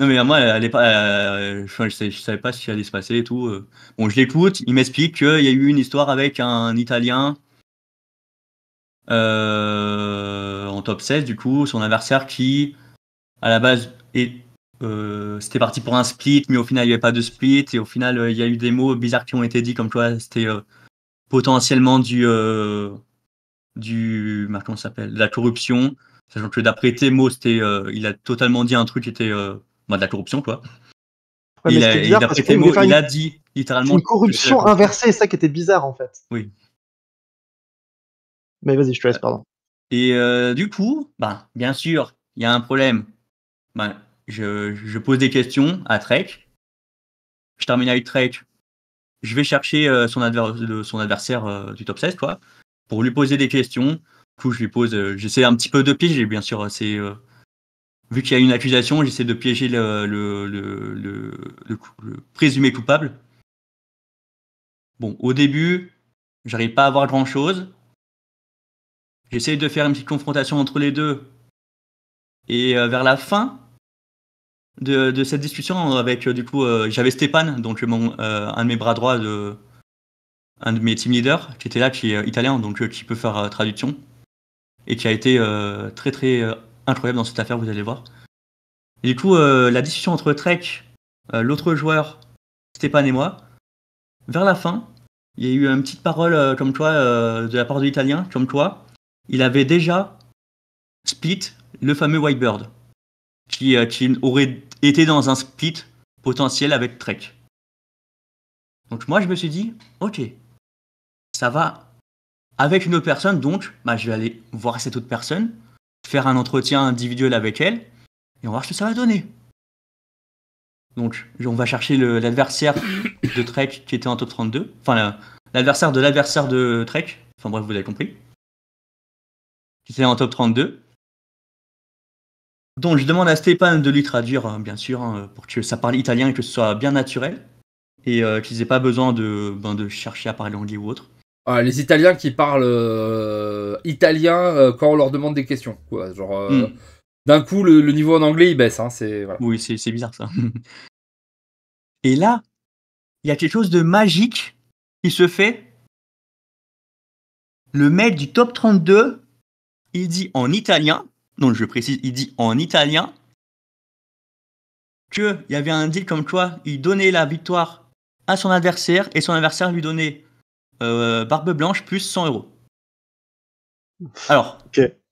Non mais moi, elle pas, euh, je, ne savais pas ce qui allait se passer et tout. Euh. Bon, je l'écoute, il m'explique qu'il y a eu une histoire avec un Italien euh, en top 16, du coup, son adversaire qui, à la base, est, c'était parti pour un split, mais au final, il n'y avait pas de split, et au final, il y a eu des mots bizarres qui ont été dits, comme quoi c'était potentiellement du... du bah, comment s'appelle De la corruption. Sachant que d'après tes euh, il a totalement dit un truc qui était euh, bah, de la corruption, quoi. il, a, dit littéralement. Une corruption inversée, c'est ça qui était bizarre en fait. Oui. Mais vas-y, je te laisse, euh, pardon. Et du coup, bah, bien sûr, il y a un problème. Bah, je, pose des questions à Trek. Je termine avec Trek. Je vais chercher son, adversaire du top 16, quoi, pour lui poser des questions, du coup, je lui pose, euh, j'essaie un petit peu de piéger, bien sûr. C'est euh, vu qu'il y a une accusation, j'essaie de piéger le, présumé coupable. Bon, au début, j'arrive pas à voir grand chose. J'essaie de faire une petite confrontation entre les deux. Et euh, vers la fin de, cette discussion, avec du coup, j'avais Stéphane, donc un de mes bras droits, de, un de mes team leaders, qui était là, qui est italien, donc qui peut faire traduction et qui a été euh, très très euh, incroyable dans cette affaire, vous allez voir. du coup, euh, la discussion entre Trek, l'autre joueur, Stéphane et moi, vers la fin, il y a eu une petite parole comme quoi, de la part de l'Italien, comme quoi, il avait déjà split le fameux Whitebird, qui, qui aurait été dans un split potentiel avec Trek. Donc moi, je me suis dit, ok, ça va avec une autre personne, donc, bah, je vais aller voir cette autre personne, faire un entretien individuel avec elle, et on va voir ce que ça va donner. Donc, on va chercher l'adversaire de Trek qui était en top 32, enfin, l'adversaire de l'adversaire de Trek, enfin bref, vous avez compris, qui était en top 32. Donc, je demande à Stéphane de lui traduire, hein, bien sûr, hein, pour que ça parle italien et que ce soit bien naturel, et qu'il euh, qu'ils pas besoin de, ben, de chercher à parler anglais ou autre. Ah, les Italiens qui parlent euh, italien euh, quand on leur demande des questions. Euh, hmm. d'un coup, le, niveau en anglais il baisse. Hein, c'est, Oui, c'est, bizarre ça. Et là, il y a quelque chose de magique qui se fait. Le mec du top 32, il dit en italien, non, je précise, il dit en italien qu'il y avait un deal comme quoi il donnait la victoire à son adversaire et son adversaire lui donnait euh, barbe Blanche plus 100 euros. Alors,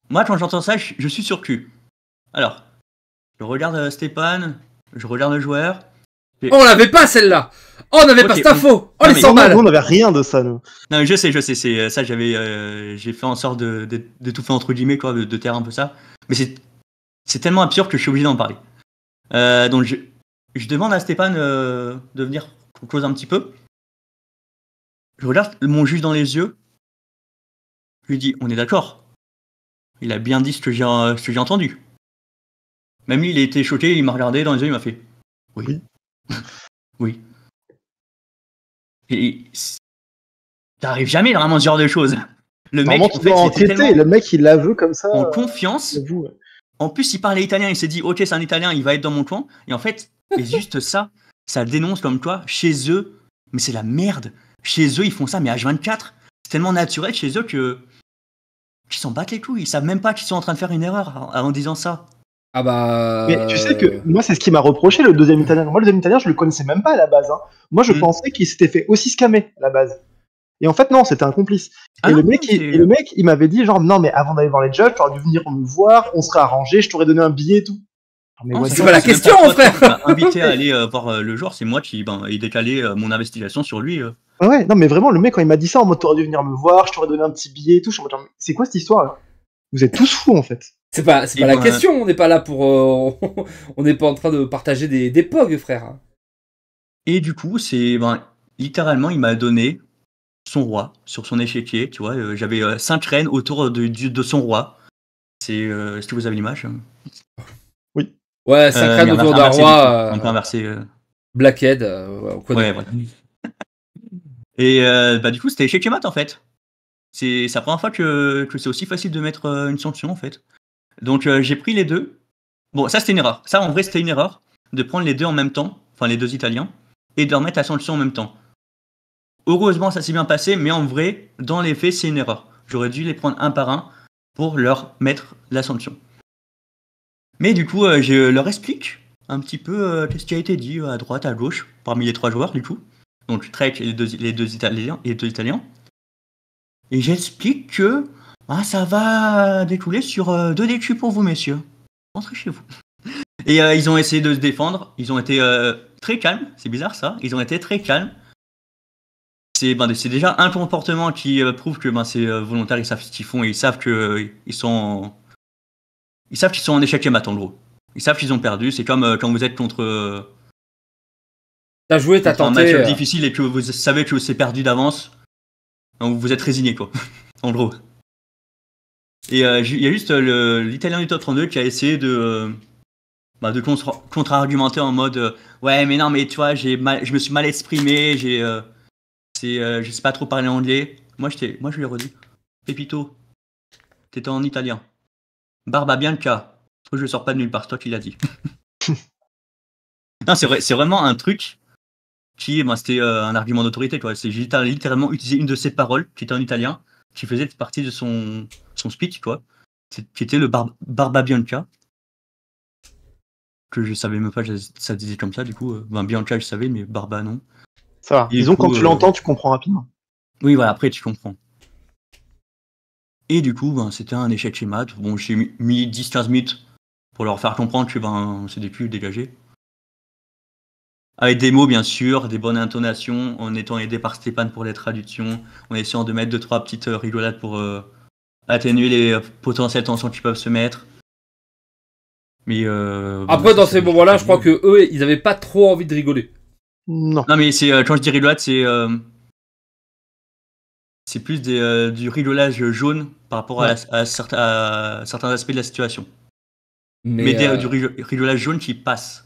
moi quand j'entends ça, je, suis sur cul. Alors, je regarde euh, Stéphane, je regarde le joueur. On l'avait pas celle-là oh, on n'avait pas cette on... On rien de ça, Non, je sais, je sais, c'est euh, ça, j'avais, j'ai fait en sorte de, tout faire entre guillemets, quoi, de, terre un peu ça. Mais c'est, tellement absurde que je suis obligé d'en parler. donc, je, demande à Stéphane de venir close un petit peu. Je regarde mon juge dans les yeux. Je lui dis, on est d'accord. Il a bien dit ce que j'ai entendu. Même lui, il était choqué, il m'a regardé dans les yeux, il m'a fait Oui. oui. Et t'arrives jamais vraiment ce genre de choses. Le mec, en le mec, il veut comme ça. En euh, confiance. En plus, il parlait italien, il s'est dit Ok, c'est un italien, il va être dans mon coin. Et en fait, juste ça. Ça dénonce comme quoi, chez eux, mais c'est la merde. Chez eux, ils font ça, mais H24, c'est tellement naturel chez eux que qu'ils s'en battent les couilles. Ils savent même pas qu'ils sont en train de faire une erreur en, disant ça. Ah bah. Mais tu sais que euh, moi, c'est ce qui m'a reproché le deuxième italien. Moi, le deuxième italien, je le connaissais même pas à la base. Hein. Moi, je mm. pensais qu'il s'était fait aussi scammer à la base. Et en fait, non, c'était un complice. et, ah le mec, il, le mec, il, m'avait dit genre, non, mais avant d'aller voir les tu aurais dû venir me voir, on serait arrangé, je t'aurais donné un billet et tout. Ah, c'est pas la question, mon frère. invité à aller euh, voir euh, le joueur, c'est moi qui ben, ai décalé euh, mon investigation sur lui. Ouais, non, mais vraiment, le mec, quand il m'a dit ça, en mode t'aurais dû venir me voir, je t'aurais donné un petit billet et tout, je c'est quoi cette histoire Vous êtes tous fous en fait. C'est pas, la ben, question, on n'est pas là pour. on n'est pas en train de partager des, des pogs, frère. Et du coup, c'est. Ben, littéralement, il m'a donné son roi sur son échiquier, tu vois. J'avais cinq reines autour de, de, de son roi. C'est. Est-ce que vous avez l'image Ouais, ça crade autour d'un roi. On peut inverser. Blackhead. ouais, voilà. Et euh, bah, du coup, c'était échec et mat en fait. C'est la première fois que, c'est aussi facile de mettre euh, une sanction en fait. Donc euh, j'ai pris les deux. Bon, ça c'était une erreur. Ça en vrai c'était une erreur de prendre les deux en même temps, enfin les deux Italiens, et de leur mettre la sanction en même temps. Heureusement ça s'est bien passé, mais en vrai, dans les faits c'est une erreur. J'aurais dû les prendre un par un pour leur mettre la sanction. Mais du coup, euh, je leur explique un petit peu euh, ce qui a été dit à droite, à gauche, parmi les trois joueurs, du coup. Donc Trek et les deux, Italiens. Et, j'explique que ah, ça va découler sur euh, deux décus pour vous, messieurs. Rentrez chez vous. Et ils ont essayé de se défendre. Ils ont été très calmes. C'est bizarre ça. Ils ont été très calmes. C'est ben, déjà un comportement qui prouve que ben, c'est volontaire. Ils savent ce qu'ils font et ils savent qu'ils sont ils savent qu'ils sont en échec et mat en gros. Ils savent qu'ils ont perdu. C'est comme euh, quand vous êtes contre. t'as joué, t'as tenté. un match euh. difficile et que vous savez que c'est perdu d'avance. vous êtes résigné quoi. en gros. Et euh, il y a juste l'Italien du top 32 qui a essayé de. Bah, contre-argumenter en mode ouais mais non mais tu vois je me suis mal exprimé j'ai je sais pas trop parler anglais moi moi je lui ai redit Pepito t'étais en italien Barba Bianca. Oh, je sors pas de nulle part, toi qui l'as dit. c'est vraiment un truc qui, c'était euh, un argument d'autorité. J'ai littéralement utilisé une de ses paroles, qui était en italien, qui faisait partie de son, son speech, quoi, qui était le bar Barba Bianca. Que je savais même pas, ça disait comme ça, du coup. Euh, ben, Bianca, je savais, mais Barba, non. Ça va. Disons, quand tu euh, l'entends, tu comprends rapidement. Oui, voilà, après, tu comprends. Et du coup, ben, c'était un échec schéma. Bon, j'ai mis 10-15 minutes pour leur faire comprendre que ben, c'est des pubs dégagés. Avec des mots, bien sûr, des bonnes intonations, en étant aidé par Stéphane pour les traductions, en essayant de mettre deux, trois petites euh, rigolades pour euh, atténuer les euh, potentielles tensions qui peuvent se mettre. Mais Après, dans ces moments-là, je crois que eux, ils n'avaient pas trop envie de rigoler. Non. Non, mais c'est quand je dis rigolade, c'est c'est plus euh, du rigolage jaune par rapport à, certains aspects de la situation. Mais, euh, du rigolage jaune qui passe.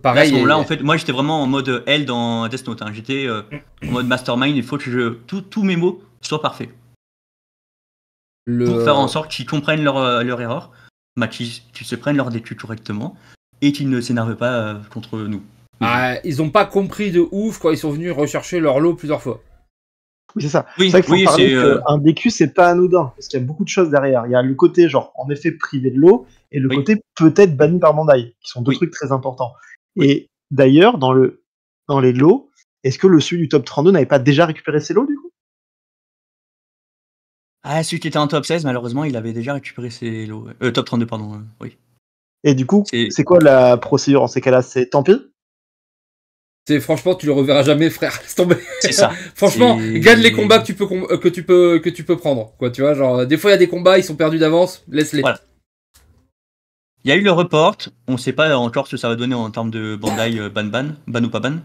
Pareil. Là, en fait, moi j'étais vraiment en mode euh, L dans Death Note. Hein. J'étais en mode mastermind. Il faut que tous mes mots soient parfaits. Pour faire en sorte qu'ils comprennent leur, erreur, bah, qu'ils se prennent leur décu correctement et qu'ils ne s'énervent pas contre nous. Ah, ils n'ont pas compris de ouf quand ils sont venus rechercher leur lot plusieurs fois. Oui, c'est ça. c'est vrai oui, que euh, un DQ, c'est pas anodin, parce qu'il y a beaucoup de choses derrière. Il y a le côté, genre, en effet, privé de l'eau, et le côté peut-être banni par Bandai, qui sont deux trucs très importants. Et d'ailleurs, dans, le, dans les lots, est-ce que le celui du top 32 n'avait pas déjà récupéré ses lots, du coup Ah, celui qui était en top 16, malheureusement, il avait déjà récupéré ses lots. Euh, top 32, pardon, euh, oui. Et du coup, c'est quoi la procédure en ces cas-là C'est tant pis franchement, tu le reverras jamais, frère. Laisse tomber. C'est ça. franchement, gagne les combats que tu peux euh, que tu peux que tu peux prendre, quoi. Tu vois, genre des fois il y a des combats, ils sont perdus d'avance, laisse-les. Il y a eu le report. On sait pas encore ce que ça va donner en termes de Bandai euh, ban ban ban ou pas ban.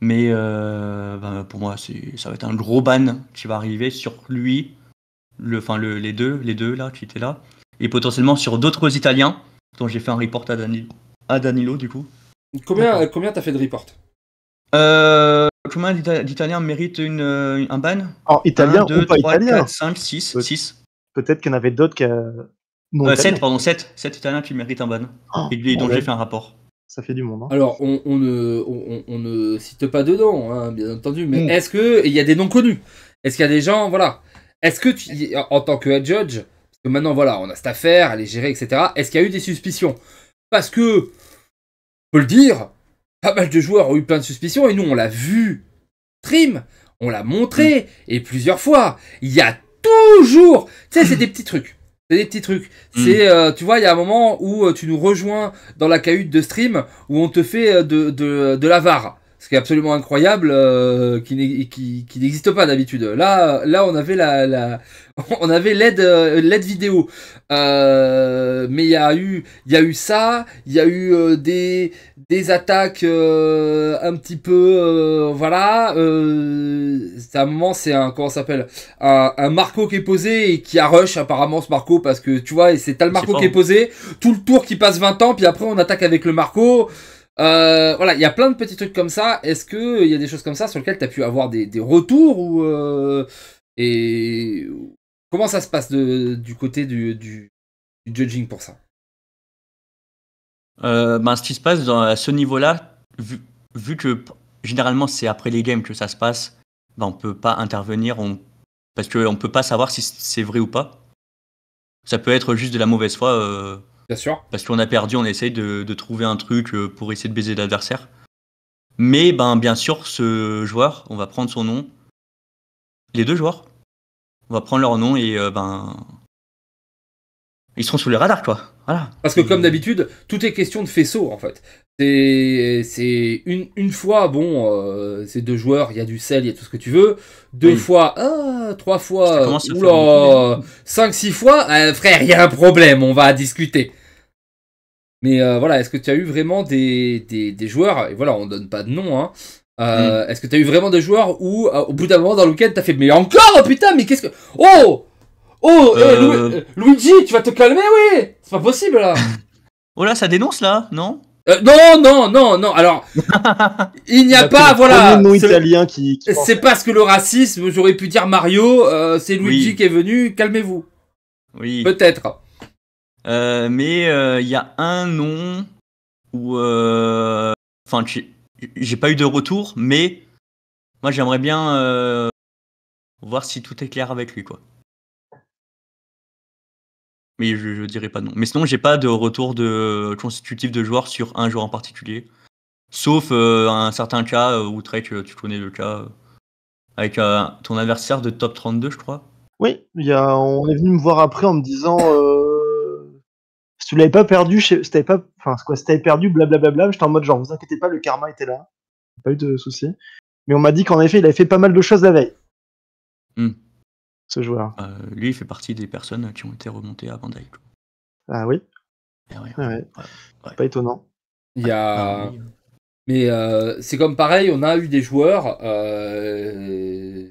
Mais euh, bah, pour moi, ça va être un gros ban qui va arriver sur lui, le, enfin le, les deux, les deux là qui étaient là, et potentiellement sur d'autres Italiens dont j'ai fait un report à, Danilo, à Danilo du coup. Combien euh, combien t'as fait de report euh, Combien d'Italiens méritent une, euh, un ban Alors, italien 1, 2, 3, 4, 5, 6, 6. Peut-être qu'il y en avait d'autres qui. 7, pardon, 7. Italiens qui méritent un ban. Ah, et dont j'ai ben, fait un rapport. Ça fait du monde. Hein. Alors, on, on, ne, on, ne, cite pas dedans, hein, bien entendu, mais est-ce qu'il y a des noms connus Est-ce qu'il y a des gens, voilà. Est-ce que, tu, en tant que head judge, parce que maintenant, voilà, on a cette affaire, elle est gérée, etc., est-ce qu'il y a eu des suspicions Parce que peut le dire, pas mal de joueurs ont eu plein de suspicions et nous on l'a vu stream, on l'a montré mm. et plusieurs fois. Il y a toujours, tu sais, c'est des petits trucs. C'est des petits trucs. Mm. C'est, euh, tu vois, il y a un moment où euh, tu nous rejoins dans la cahute de stream où on te fait euh, de, de, de l'avare ce qui est absolument incroyable, euh, qui, n'existe pas d'habitude. Là, là, on avait la, la on avait l'aide, euh, l'aide vidéo. Euh, mais il y a eu, il y a eu ça, il y a eu des, des attaques un petit peu, voilà. à un moment, c'est un comment s'appelle, un, Marco qui est posé et qui a rush apparemment ce Marco parce que tu vois, et c'est t'as le Marco qui est posé, tout le tour qui passe 20 ans, puis après on attaque avec le Marco. Euh, voilà, il y a plein de petits trucs comme ça. Est-ce qu'il euh, y a des choses comme ça sur lesquelles tu as pu avoir des, retours ou euh, et comment ça se passe du côté du, du, judging pour ça ben, Ce qui se passe dans, à ce niveau-là, vu, que généralement c'est après les games que ça se passe, on ben, on peut pas intervenir parce qu'on ne peut pas savoir si c'est vrai ou pas. Ça peut être juste de la mauvaise foi Bien sûr. Parce qu'on a perdu, on essaye de, trouver un truc euh, pour essayer de baiser l'adversaire. Mais ben, bien sûr, ce joueur, on va prendre son nom. Les deux joueurs, on va prendre leur nom et euh, ben. Ils seront sous les radars, quoi. Voilà. Parce que comme d'habitude, tout est question de faisceau, en fait. C'est une, une fois, bon, euh, c'est deux joueurs, il y a du sel, il y a tout ce que tu veux. Deux fois, ah, trois fois, oula, cinq, six fois, euh, frère, il y a un problème, on va discuter. Mais euh, voilà, est-ce que tu as eu vraiment des, joueurs, et voilà, on donne pas de nom, hein, euh, mm. Est-ce que tu as eu vraiment des joueurs où, euh, au bout d'un moment dans le week-end, t'as fait, mais encore, putain, mais qu'est-ce que. Oh Oh, eh, Luigi, tu vas te calmer, oui C'est pas possible là Oh là, ça dénonce là, non euh, non, non, non, non. Alors, il n'y a pas, voilà. italien qui. c'est parce que le racisme, j'aurais pu dire Mario, euh, c'est Luigi qui est venu. Calmez-vous. Oui. Peut-être. Euh, mais il y a un nom où, enfin, j'ai pas eu de retour, mais moi j'aimerais bien voir si tout est clair avec lui, quoi mais je, dirais pas non. Mais sinon, j'ai pas de retour de constitutif de joueur sur un joueur en particulier. Sauf euh, un certain cas euh, où Trek, euh, tu connais le cas, avec ton adversaire de top 32, je crois. Oui, y a, on est venu me voir après en me disant si tu l'avais pas perdu, pas, enfin quoi, perdu, blablabla, j'étais en mode genre, vous inquiétez pas, le karma était là, pas eu de soucis. Mais on m'a dit qu'en effet, il avait fait pas mal de choses la veille. Hmm ce joueur. Euh, lui, il fait partie des personnes qui ont été remontées à Bandai. Ah oui ah ah Pas étonnant. Ah, bah mais euh, c'est comme pareil, on a eu des joueurs euh,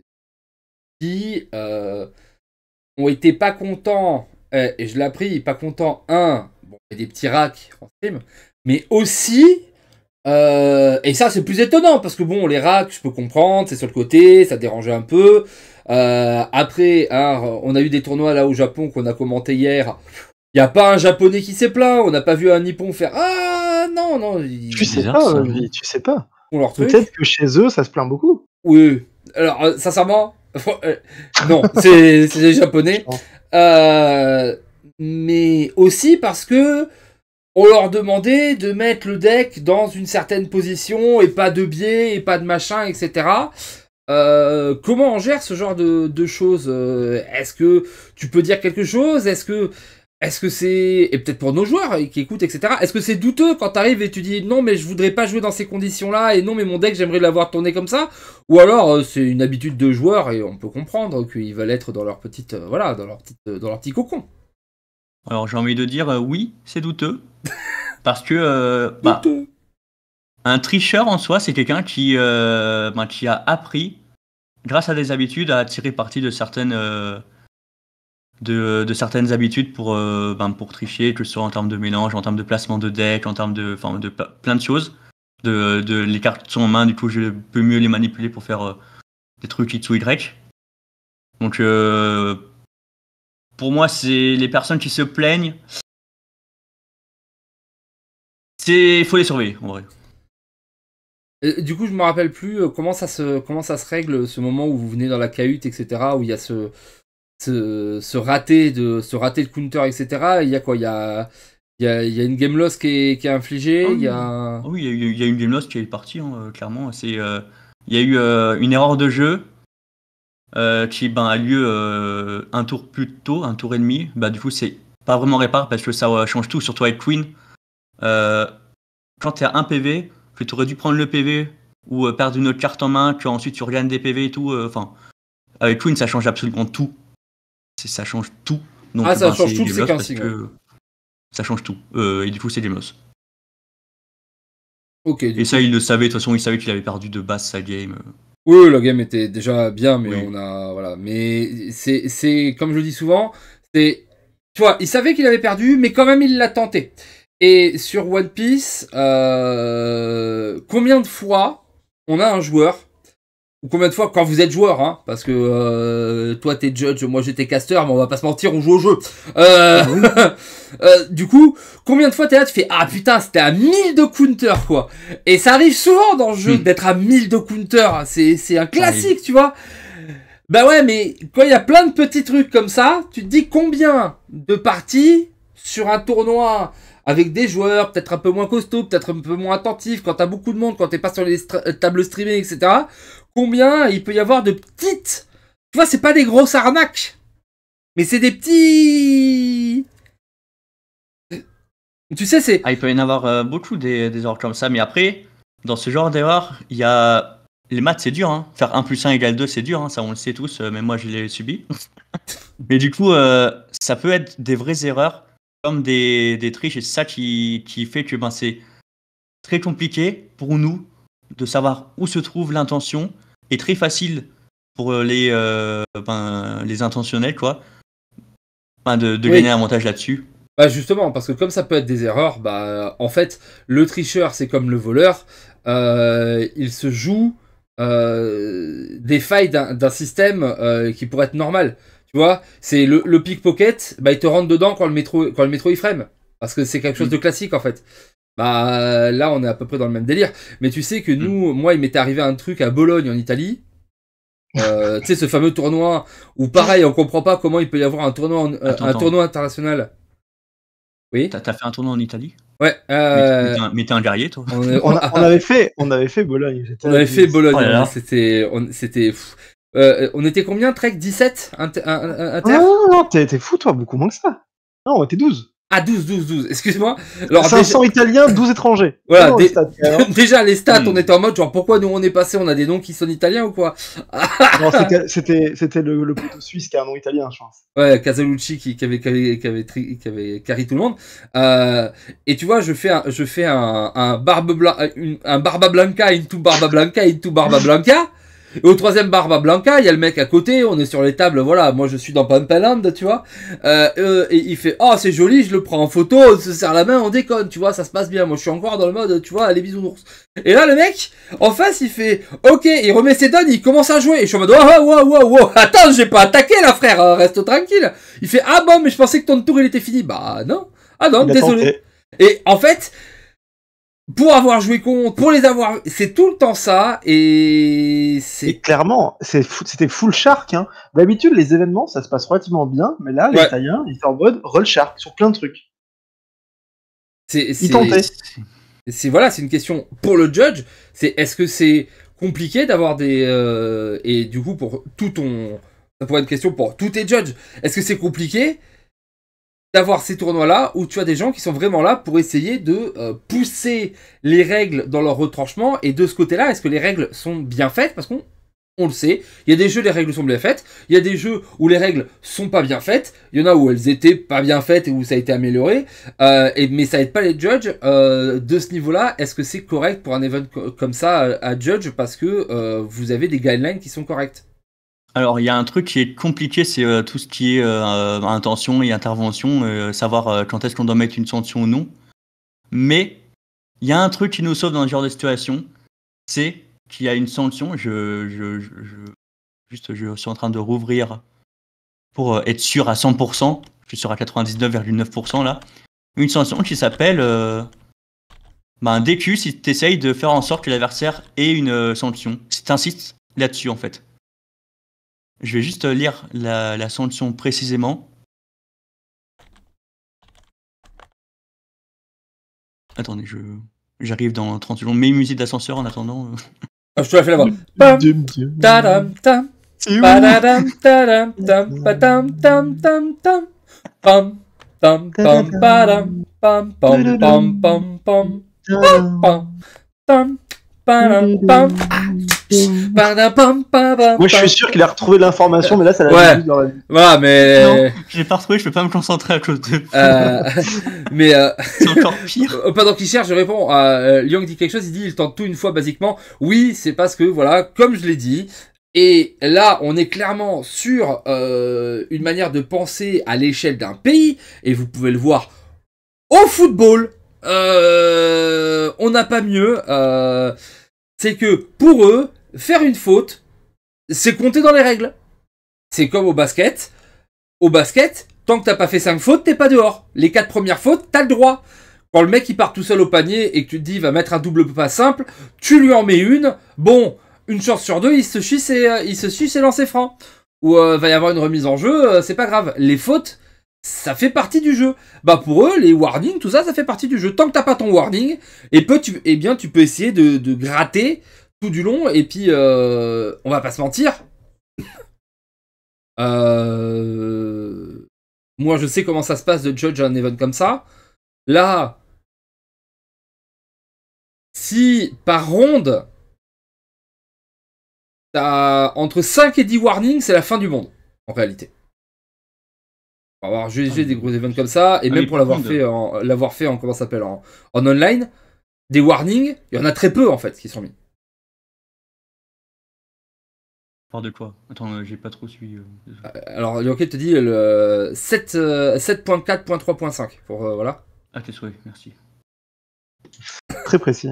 qui ont été pas contents, et je l'ai appris, pas contents, un, il des petits racks en stream, mais aussi... et ça, c'est plus étonnant parce que bon, les racks, je peux comprendre, c'est sur le côté, ça dérangeait un peu. Euh, après, hein, on a eu des tournois là au Japon qu'on a commenté hier. Il n'y a pas un japonais qui s'est plaint, on n'a pas vu un nippon faire Ah non, non. Tu sais pas, tu sais pas. Peut-être que chez eux, ça se plaint beaucoup. Oui, alors euh, sincèrement, non, c'est les japonais. Euh, mais aussi parce que on leur demandait de mettre le deck dans une certaine position et pas de biais et pas de machin, etc. Euh, comment on gère ce genre de, choses euh, Est-ce que tu peux dire quelque chose Est-ce que est-ce que c'est et peut-être pour nos joueurs qui écoutent etc. Est-ce que c'est douteux quand t'arrives et tu dis non mais je voudrais pas jouer dans ces conditions-là et non mais mon deck j'aimerais l'avoir tourné comme ça ou alors euh, c'est une habitude de joueur et on peut comprendre qu'ils veulent être dans leur petite voilà dans leur petite dans leur petit cocon. Alors j'ai envie de dire oui c'est douteux parce que bah, douteux. Un tricheur en soi, c'est quelqu'un euh, ben, qui, a appris, grâce à des habitudes, à tirer parti de certaines, euh, de, certaines habitudes pour, euh, ben, pour tricher, que ce soit en termes de mélange, en termes de placement de deck, en termes de, de plein de choses. De, les cartes sont en main, du coup, je peux mieux les manipuler pour faire des trucs X ou Y. Donc, pour moi, c'est les personnes qui se plaignent. il faut les surveiller en vrai du coup, je me rappelle plus euh, comment ça se comment ça se règle ce moment où vous venez dans la cahute, etc. Où il y a ce ce, ce raté de ce raté de counter, etc. Il y a quoi Il y a il y, a, y, a, une game loss qui est, qui infligée. Ah oui, il y a... Ah oui, il y, a une game loss qui est partie, hein, euh, clairement. C'est, euh, il y a eu une erreur de jeu qui ben, a lieu un tour plus tôt, un tour et demi. Bah, du coup, c'est pas vraiment réparable parce que ça change tout, surtout avec Queen. quand tu es à 1 PV, que tu aurais dû prendre le PV ou euh, perdre une autre carte en main, qu'ensuite tu regagnes des PV et tout. Euh, enfin, avec Queen, ça change absolument tout. Ça change tout. ah, ça change tout le Ça change tout. et du coup, c'est des et ça, il le savait. De toute façon, il savait qu'il avait perdu de base sa game. Oui, la game était déjà bien, mais on a voilà. Mais c'est comme je le dis souvent, c'est tu vois, il savait qu'il avait perdu, mais quand même il l'a tenté. Et sur One Piece, euh, combien de fois on a un joueur ou combien de fois quand vous êtes joueur, hein, parce que euh, toi t'es judge, moi j'étais caster, mais on va pas se mentir, on joue au jeu. Euh, ah du coup, combien de fois t'es là, tu fais ah putain, c'était à 1000 de counter quoi. Et ça arrive souvent dans le jeu hmm. d'être à 1000 de counter, hein, c'est c'est un classique, tu vois. Bah ouais, mais quand il y a plein de petits trucs comme ça, tu te dis combien de parties sur un tournoi avec des joueurs peut-être un peu moins costauds, peut-être un peu moins attentifs, quand t'as beaucoup de monde, quand t'es pas sur les euh, tables streamées, etc. Combien il peut y avoir de petites... Tu vois, c'est pas des grosses arnaques, mais c'est des petits... Tu sais, c'est... Ah, il peut y en avoir euh, beaucoup des, erreurs comme ça, mais après, dans ce genre d'erreur, il y a... Les maths, c'est dur, hein. Faire 1 plus 1 égale 2, c'est dur, hein. ça on le sait tous, euh, Mais moi je l'ai subi. mais du coup, ça peut être des vraies erreurs comme des, des triches. Et c'est ça qui, fait que ben, c'est très compliqué pour nous de savoir où se trouve l'intention et très facile pour euh, les, euh, ben, les intentionnels quoi, ben, de, gagner un montage là-dessus. Bah, justement, parce que comme ça peut être des erreurs, bah en fait, le tricheur, c'est comme le voleur, euh, il se joue des failles d'un système qui pourrait être normal. Tu vois, c'est le, pickpocket, bah, il te rentre dedans quand le métro, quand le métro il frame. Parce que c'est quelque chose mm. de classique en fait. Bah là, on est à peu près dans le même délire. Mais tu sais que mm. nous, moi, il m'était arrivé un truc à Bologne en Italie. Euh, tu sais, ce fameux tournoi où pareil, on comprend pas comment il peut y avoir un tournoi, euh, un tournoi international. Oui. T'as fait un tournoi en Italie Ouais. Euh, mais t'es un, guerrier, toi. On, avait fait, on avait fait Bologne. On avait fait Bologne. Oh c'était, c'était. Euh, on était combien, Trek 17 inter Non, non, non t'es fou, toi, beaucoup moins que ça. Non, on était 12. Ah, 12, 12, 12, excuse-moi. 500 italiens, 12 étrangers. Voilà, déjà les stats, on hmm. était en mode genre pourquoi nous on est passé, on a des noms qui sont italiens ou quoi Non, c'était le, le suisse qui a un nom italien, je pense. Ouais, Casalucci qui, qui, avait, qui, avait, qui, avait, qui carré tout le monde. Euh, et tu vois, je fais un, je fais un, un, barbe blanc un Barba Blanca, into Barba Blanca, into Barba Blanca. Et au troisième barbe bah, à Blanca, il y a le mec à côté, on est sur les tables, voilà, moi je suis dans Pampaland, tu vois. Euh, euh, et il fait, oh c'est joli, je le prends en photo, on se serre la main, on déconne, tu vois, ça se passe bien. Moi je suis encore dans le mode, tu vois, les ours !» Et là le mec, en face, il fait, ok, il remet ses donnes, il commence à jouer. Et je suis en mode, waouh, waouh, waouh, waouh. Oh, attends, j'ai pas attaqué là frère, hein, reste tranquille. Il fait, ah bon, mais je pensais que ton tour il était fini. Bah non, ah non, désolé. Et en fait, pour avoir joué contre, pour les avoir, c'est tout le temps ça, et c'est... clairement, c'était full shark, hein. D'habitude, les événements, ça se passe relativement bien, mais là, les Italiens, ils sont en mode roll shark sur plein de trucs. C'est, ils tentaient. C'est, voilà, c'est une question pour le judge, c'est est-ce que c'est compliqué d'avoir des... Euh, et du coup, pour tout ton... Ça pourrait être une question pour tous tes judges. Est-ce que c'est compliqué d'avoir ces tournois-là où tu as des gens qui sont vraiment là pour essayer de euh, pousser les règles dans leur retranchement. Et de ce côté-là, est-ce que les règles sont bien faites Parce qu'on on le sait, il y a des jeux où les règles sont bien faites, il y a des jeux où les règles sont pas bien faites, il y en a où elles étaient pas bien faites et où ça a été amélioré, euh, et, mais ça aide pas les judges euh, de ce niveau-là. Est-ce que c'est correct pour un event comme ça à judge parce que vous avez des guidelines qui sont correctes alors, il y a un truc qui est compliqué, c'est euh, tout ce qui est euh, intention et intervention, euh, savoir quand est-ce qu'on doit mettre une sanction ou non. Mais il y a un truc qui nous sauve dans ce genre de situation, c'est qu'il y a une sanction. Je, je, je, juste, je suis en train de rouvrir pour être sûr à 100%. Je suis à 99,9% là. Une sanction qui s'appelle un ben, DQ si tu essayes de faire en sorte que l'adversaire ait une sanction. Si tu insistes là-dessus en fait. Je vais juste euh, lire la, sanction précisément. Attendez, je j'arrive dans 30 secondes. Mais musique d'ascenseur en attendant. Euh. Ah, je te la fais là-bas. Moi, je suis sûr qu'il a retrouvé l'information, mais là, ça l'a ouais. Voilà, bah, mais. j'ai euh, je pas retrouvé, je peux pas me concentrer à cause de. Euh... mais. Euh, c'est encore pire. Pendant qu'il cherche, je réponds. Euh, Young dit quelque chose, il dit il tente tout une fois, basiquement. Oui, c'est parce que, voilà, comme je l'ai dit, et là, on est clairement sur euh, une manière de penser à l'échelle d'un pays, et vous pouvez le voir au football. Euh, on n'a pas mieux. Euh, c'est que pour eux, faire une faute, c'est compter dans les règles. C'est comme au basket. Au basket, tant que t'as pas fait 5 fautes, t'es pas dehors. Les 4 premières fautes, t'as le droit. Quand le mec il part tout seul au panier et que tu te dis il va mettre un double pas simple, tu lui en mets une, bon, une chance sur deux, il se chie et euh, il se ses francs. Ou il euh, va y avoir une remise en jeu, euh, c'est pas grave. Les fautes, ça fait partie du jeu. Bah pour eux, les warnings, tout ça, ça fait partie du jeu. Tant que t'as pas ton warning, et eh peu tu, eh bien tu peux essayer de, de gratter du long. Et puis, euh, on va pas se mentir. Euh, moi, je sais comment ça se passe de judge un event comme ça. Là, si par ronde, entre 5 et 10 warnings, c'est la fin du monde, en réalité. Pour avoir jugé des gros events comme ça, et même pour l'avoir fait, en, l'avoir fait en, comment s'appelle, en, en online, des warnings, il y en a très peu en fait qui sont mis. de quoi Attends, euh, j'ai pas trop suivi. Euh, ah, alors, l'enquête te dit le 7.4.3.5 euh, pour voilà. Ah, tes souhaits, merci. Très précis.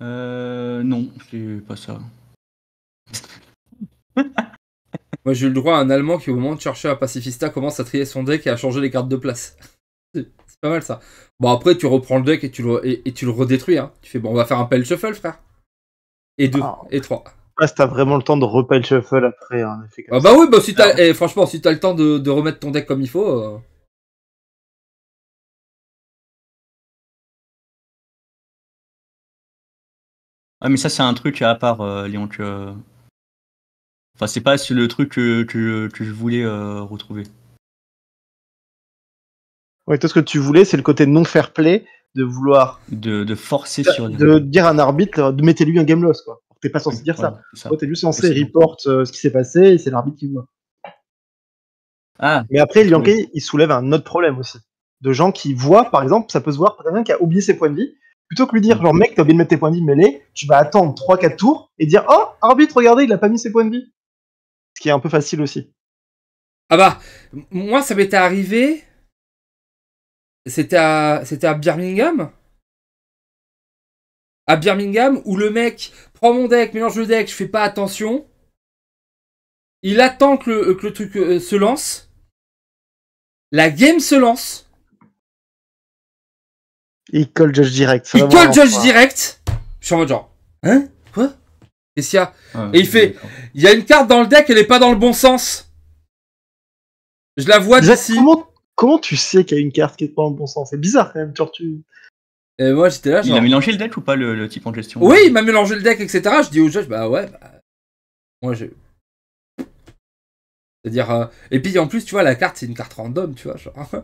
non, c'est pas ça. Moi, j'ai eu le droit à un Allemand qui, au moment de chercher un pacifista, commence à trier son deck et à changer les cartes de place. c'est pas mal ça. Bon, après, tu reprends le deck et tu le, et, tu le redétruis. Hein. Tu fais, bon, on va faire un pelle shuffle, frère. Et deux, ah. et trois pas si t'as vraiment le temps de le shuffle après. Hein, ah bah oui, bah si t'as, eh, franchement, si t'as le temps de, remettre ton deck comme il faut. Ah mais ça c'est un truc à part, euh, Que... Enfin c'est pas le truc que, je voulais euh, retrouver. Oui, tout ce que tu voulais, c'est le côté non fair play de vouloir de, forcer sur de dire à un arbitre de mettez lui un game loss quoi. T'es pas censé dire ça. t'es juste censé report euh, ce qui s'est passé et c'est l'arbitre qui voit. Ah, Mais après, il soulève un autre problème aussi. De gens qui voient, par exemple, ça peut se voir, quelqu'un qui a oublié ses points de vie. Plutôt que lui dire, mm. genre, mec, t'as oublié de mettre tes points de vie mêlés, tu vas attendre 3-4 tours et dire, oh, arbitre, regardez, il a pas mis ses points de vie. Ce qui est un peu facile aussi. Ah bah, moi, ça m'était arrivé. C'était à, c'était à Birmingham à Birmingham où le mec prend mon deck, mélange le deck, je fais pas attention. Il attend que le, euh, truc euh, se lance. La game se lance. Il call Judge direct. Il call Judge direct. Je suis en mode genre, hein Quoi ah, Et il fait, il y a une carte dans le deck, elle est pas dans le bon sens. Je la vois d'ici. Comment, tu sais qu'il y a une carte qui est pas dans le bon sens C'est bizarre quand même, et moi j'étais là. Genre... Il a mélangé le deck ou pas le, type en gestion Oui, il m'a mélangé le deck, etc. Je dis au judge, bah ouais, bah, moi j'ai... C'est-à-dire. Euh, et puis en plus, tu vois, la carte c'est une carte random, tu vois. Genre.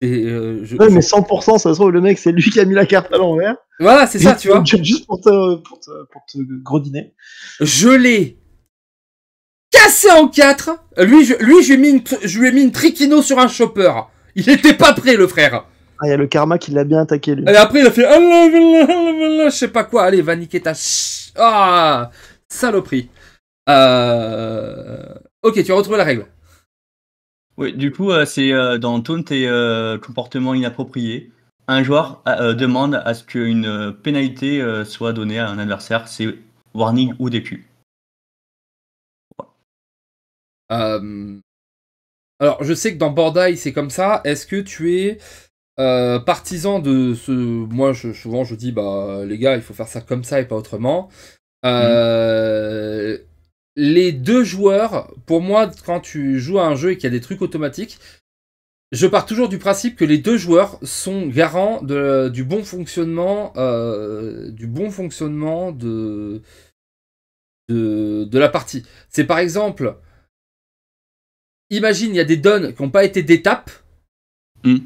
Et, euh, ouais, mais 100%, ça se trouve, le mec c'est lui qui a mis la carte à l'envers. Voilà, c'est ça, tu vois. Juste pour te, pour te, pour te grediner. Je l'ai cassé en 4. Lui, je, lui, ai mis une, je ai mis une sur un chopper. Il était pas prêt, le frère. Ah, il y a le karma qui l'a bien attaqué, lui. Et après, il a fait je sais pas quoi. Allez, va niquer ta ch... Ah Saloperie. Euh, ok, tu as retrouvé la règle. Oui, du coup, euh, c'est euh, dans Taunt et comportement inapproprié. Un joueur demande à ce qu'une pénalité soit donnée à un adversaire. C'est warning ou DQ. Alors, je sais que dans Bordai, c'est comme ça. Est-ce que tu es euh, partisans partisan de ce. Moi, je, souvent, je dis, bah, les gars, il faut faire ça comme ça et pas autrement. Euh, les deux joueurs, pour moi, quand tu joues à un jeu et qu'il y a des trucs automatiques, je pars toujours du principe que les deux joueurs sont garants de, du bon fonctionnement, euh, du bon fonctionnement de, de, la partie. C'est par exemple, imagine, il y a des dons qui n'ont pas été d'étape, Mmh.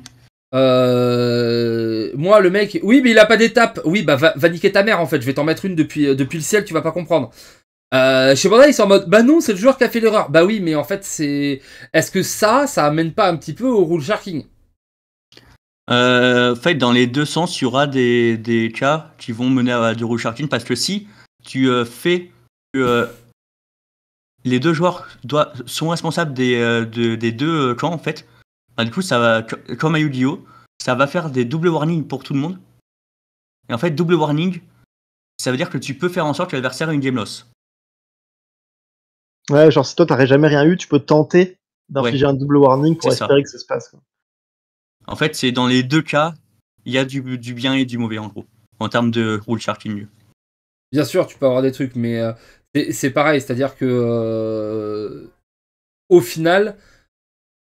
Euh, moi, le mec, oui, mais il a pas d'étape. Oui, bah va, niquer ta mère en fait. Je vais t'en mettre une depuis euh, depuis le ciel, tu vas pas comprendre. Euh, chez là ils sont en mode, bah non, c'est le joueur qui a fait l'erreur. Bah oui, mais en fait, c'est. Est-ce que ça, ça amène pas un petit peu au rule sharking euh, En fait, dans les deux sens, il y aura des, des, cas qui vont mener à du rule sharking parce que si tu euh, fais que euh, les deux joueurs sont responsables des, des deux camps en fait ah, du coup, ça va, comme à Yu-Gi-Oh, ça va faire des double warnings pour tout le monde. Et en fait, double warning, ça veut dire que tu peux faire en sorte que l'adversaire ait une game loss. Ouais, genre si toi t'aurais jamais rien eu, tu peux tenter d'infliger un double warning pour espérer que ça se passe. En fait, c'est dans les deux cas, il y a du, bien et du mauvais en gros, en termes de rule mieux. Bien sûr, tu peux avoir des trucs, mais euh, c'est pareil, c'est-à-dire que euh, au final,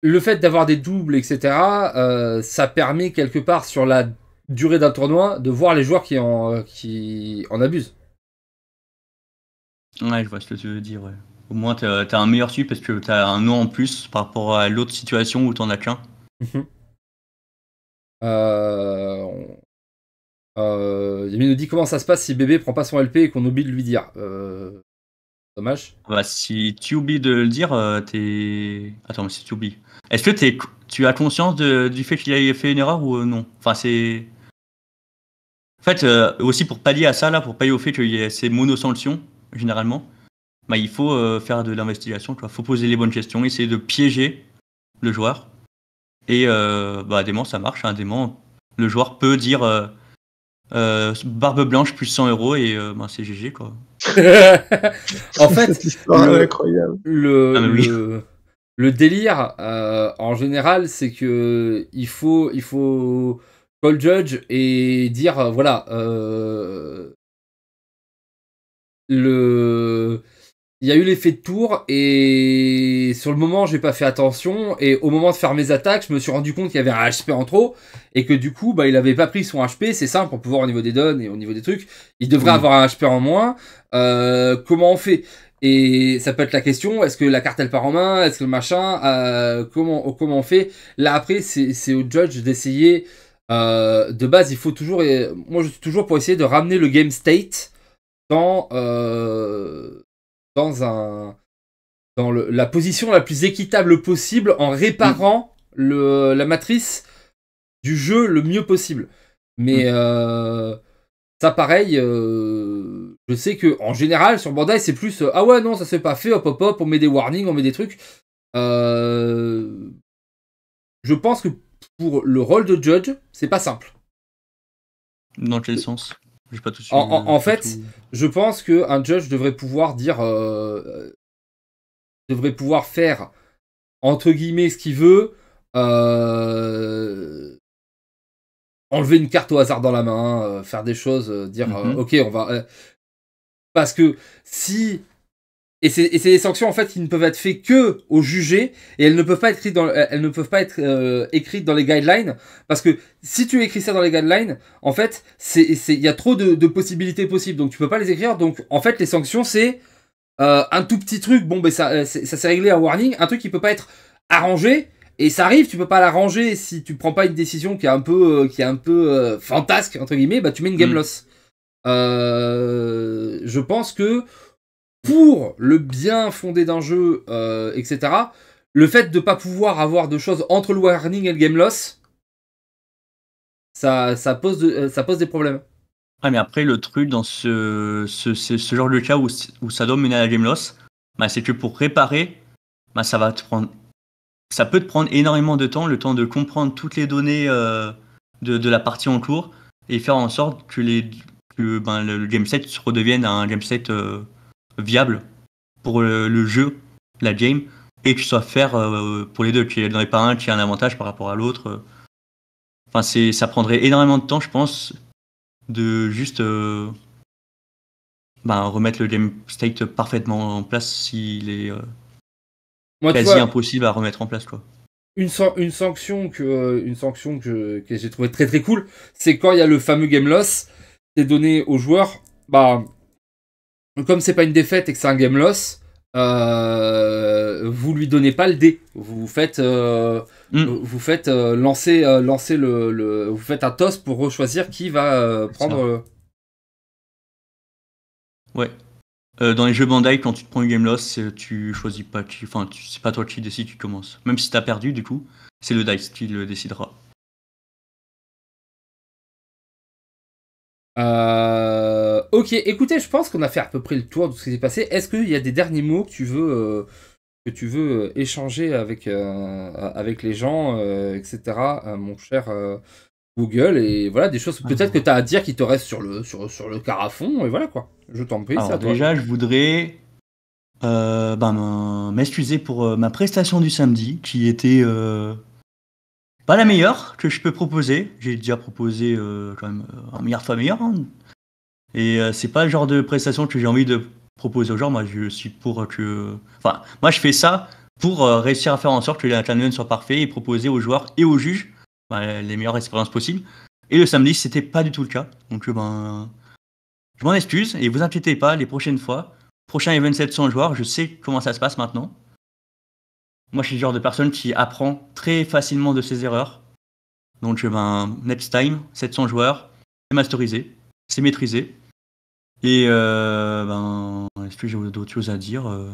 le fait d'avoir des doubles, etc., euh, ça permet quelque part sur la durée d'un tournoi de voir les joueurs qui en, abusent. Ouais, je vois ce que tu veux dire. Au moins, tu as, un meilleur suit parce que tu as un nom en plus par rapport à l'autre situation où tu as qu'un. Mhm. Euh, euh, nous dit comment ça se passe si bébé prend pas son LP et qu'on oublie de lui dire. Dommage. Bah, si tu oublies de le dire, euh, t'es. Attends, mais si tu oublies. Est-ce que tu as conscience du fait qu'il a fait une erreur ou euh, non Enfin, c'est. En fait, euh, aussi pour pallier à ça, là, pour pallier au fait qu'il y ait ces monosanctions, généralement, bah, il faut faire de l'investigation, il faut poser les bonnes questions, essayer de piéger le joueur. Et bah, dément, ça marche. Hein, le joueur peut dire euh, barbe blanche plus 100 euros et euh, ben, c'est GG quoi. en fait, ah, le, Le, délire euh, en général, c'est que il faut, il faut call judge et dire voilà le il y a eu l'effet de tour et sur le moment j'ai pas fait attention et au moment de faire mes attaques je me suis rendu compte qu'il y avait un HP en trop et que du coup bah il avait pas pris son HP c'est simple pour voir au niveau des dons et au niveau des trucs il devrait avoir un HP en moins euh, comment on fait et ça peut être la question est-ce que la carte elle part en main est-ce que le machin euh, comment comment on fait là après c'est au judge d'essayer euh, de base il faut toujours moi je suis toujours pour essayer de ramener le game state dans dans un dans la position la plus équitable possible en réparant le, la matrice du jeu le mieux possible. Mais mm. euh, ça, pareil, euh, je sais que en général sur Bandai, c'est plus euh, ah ouais, non, ça c'est pas fait, hop hop hop, on met des warnings, on met des trucs. je pense que pour le rôle de judge, c'est pas simple. Dans quel sens en, fait, je pense qu'un judge devrait pouvoir dire. Euh, devrait pouvoir faire, entre guillemets, ce qu'il veut. Euh, enlever une carte au hasard dans la main, euh, faire des choses, dire mm-hmm. ok, on va. parce que si et c'est, des sanctions en fait qui ne peuvent être faites que au jugé et elles ne peuvent pas être écrites dans, euh, elles ne peuvent pas être euh, écrites dans les guidelines parce que si tu écris ça dans les guidelines, en fait, c'est il y a trop de, de, possibilités possibles donc tu peux pas les écrire. Donc en fait, les sanctions c'est euh, un tout petit truc. Bon ben ça ça s'est réglé à warning, un truc qui peut pas être arrangé et ça arrive, tu peux pas l'arranger si tu prends pas une décision qui est un peu qui est un peu fantasque entre guillemets, bah tu mets une game mm. loss. je pense que pour le bien fondé d'un jeu, euh, etc., le fait de ne pas pouvoir avoir de choses entre le warning et le game loss, ça, euh, pose, des problèmes. Ah, mais après, le truc dans ce, genre de cas où, ça doit mener à la game loss, bah, c'est que pour réparer, bah, ça va te prendre. Ça peut te prendre énormément de temps, le temps de comprendre toutes les données euh, de, la partie en cours et faire en sorte que, les, que, ben, le, game set redevienne un game set viable pour le, jeu, la game, et qui soit faire euh, pour les deux, qu'il n'y en ait pas un qui a un avantage par rapport à l'autre. Enfin, c'est, ça prendrait énormément de temps, je pense, de juste euh, ben, remettre le game state parfaitement en place s'il est euh, Moi, quasi impossible à remettre en place. Quoi. Une, une sanction que, une sanction que, j'ai trouvé très très cool, c'est quand il y a le fameux game loss, c'est donné aux joueurs, bah, comme c'est pas une défaite et que c'est un game loss, euh, vous lui donnez pas le dé. Vous faites, vous faites euh, mm. euh, lancer, lancer le, vous faites un toss pour choisir qui va prendre. Ouais. dans les jeux Bandai, quand tu te prends une game loss, tu choisis pas, enfin, c'est pas toi qui décides, tu commences. Même si t'as perdu, du coup, c'est le dice qui le décidera. Euh ok, écoutez, je pense qu'on a fait à peu près le tour de ce qui s'est passé. Est-ce qu'il y a des derniers mots que tu veux, euh, que tu veux euh, échanger avec, euh, avec les gens, etc., mon cher Google et voilà des choses peut-être que tu as à dire qui te restent sur le sur, sur le carafon et voilà quoi. Je t'en prie. déjà, je voudrais ben, m'excuser pour ma prestation du samedi qui était pas la meilleure que je peux proposer. J'ai déjà proposé quand même un milliard fois meilleur. Hein. Et euh, c'est pas le genre de prestation que j'ai envie de proposer aux gens. Moi, je suis pour que. Enfin, moi, je fais ça pour euh, réussir à faire en sorte que l'entraînement soit parfait et proposer aux joueurs et aux juges bah, les meilleures expériences possibles. Et le samedi, c'était pas du tout le cas. Donc, euh, ben, je m'en excuse et vous inquiétez pas, les prochaines fois, prochain event 700 joueurs, je sais comment ça se passe maintenant. Moi, je suis le genre de personne qui apprend très facilement de ses erreurs. Donc, ben, next time, 700 joueurs, c'est masterisé, c'est maîtrisé. Et euh, ben, est-ce que j'ai d'autres choses à dire euh?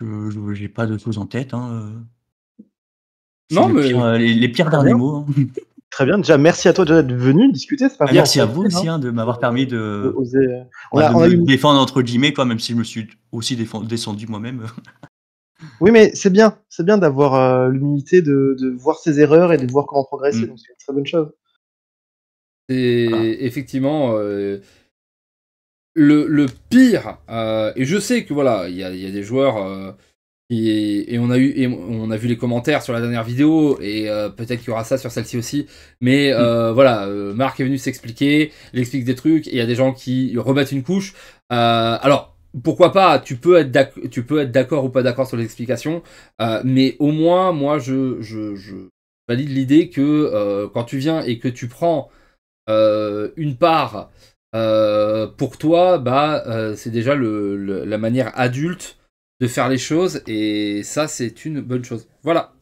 Je J'ai pas d'autres choses en tête. Hein. Euh. Non, les mais. Pires, les, derniers mots. Hein. Très bien, déjà merci à toi d'être venu discuter. Ah, merci à vous aussi hein, de m'avoir permis de, défendre entre guillemets, quoi, même si je me suis aussi descendu moi-même. Oui, mais c'est bien, c'est bien d'avoir l'humilité de, voir ses erreurs et de voir comment progresser, progresse mm. donc c'est une très bonne chose. C'est effectivement euh, le, le, pire. Euh, et je sais que voilà, il y, y a, des joueurs. Euh, et, on a eu, et on a vu les commentaires sur la dernière vidéo et peut-être qu'il y aura ça sur celle-ci aussi. Mais mm. voilà, Marc est venu s'expliquer, il explique des trucs il y a des gens qui rebattent une couche. alors pourquoi pas Tu peux être tu peux être d'accord ou pas d'accord sur l'explication. mais au moins moi je, je valide l'idée que quand tu viens et que tu prends euh, une part euh, pour toi, bah, euh, c'est déjà le, la manière adulte de faire les choses et ça c'est une bonne chose. Voilà.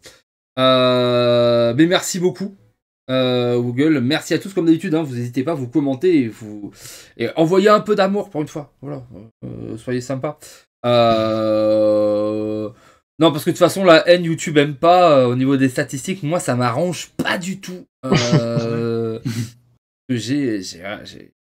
mais merci beaucoup. Google, merci à tous comme d'habitude. Hein. vous n'hésitez pas, vous commenter et vous envoyez un peu d'amour pour une fois. Voilà, soyez sympa. Non, parce que de toute façon, la haine YouTube aime pas au niveau des statistiques. Moi, ça m'arrange pas du tout. Ah, j'ai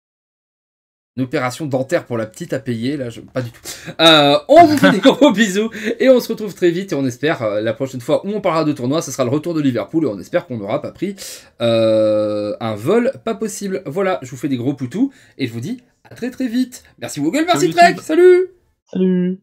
une opération dentaire pour la petite à payer, là, je... pas du tout. Euh, on vous fait des gros bisous et on se retrouve très vite et on espère euh, la prochaine fois où on parlera de tournoi, ce sera le retour de Liverpool et on espère qu'on n'aura pas pris euh, un vol pas possible. Voilà, je vous fais des gros poutous et je vous dis à très très vite. Merci Google, merci Trek, salut Salut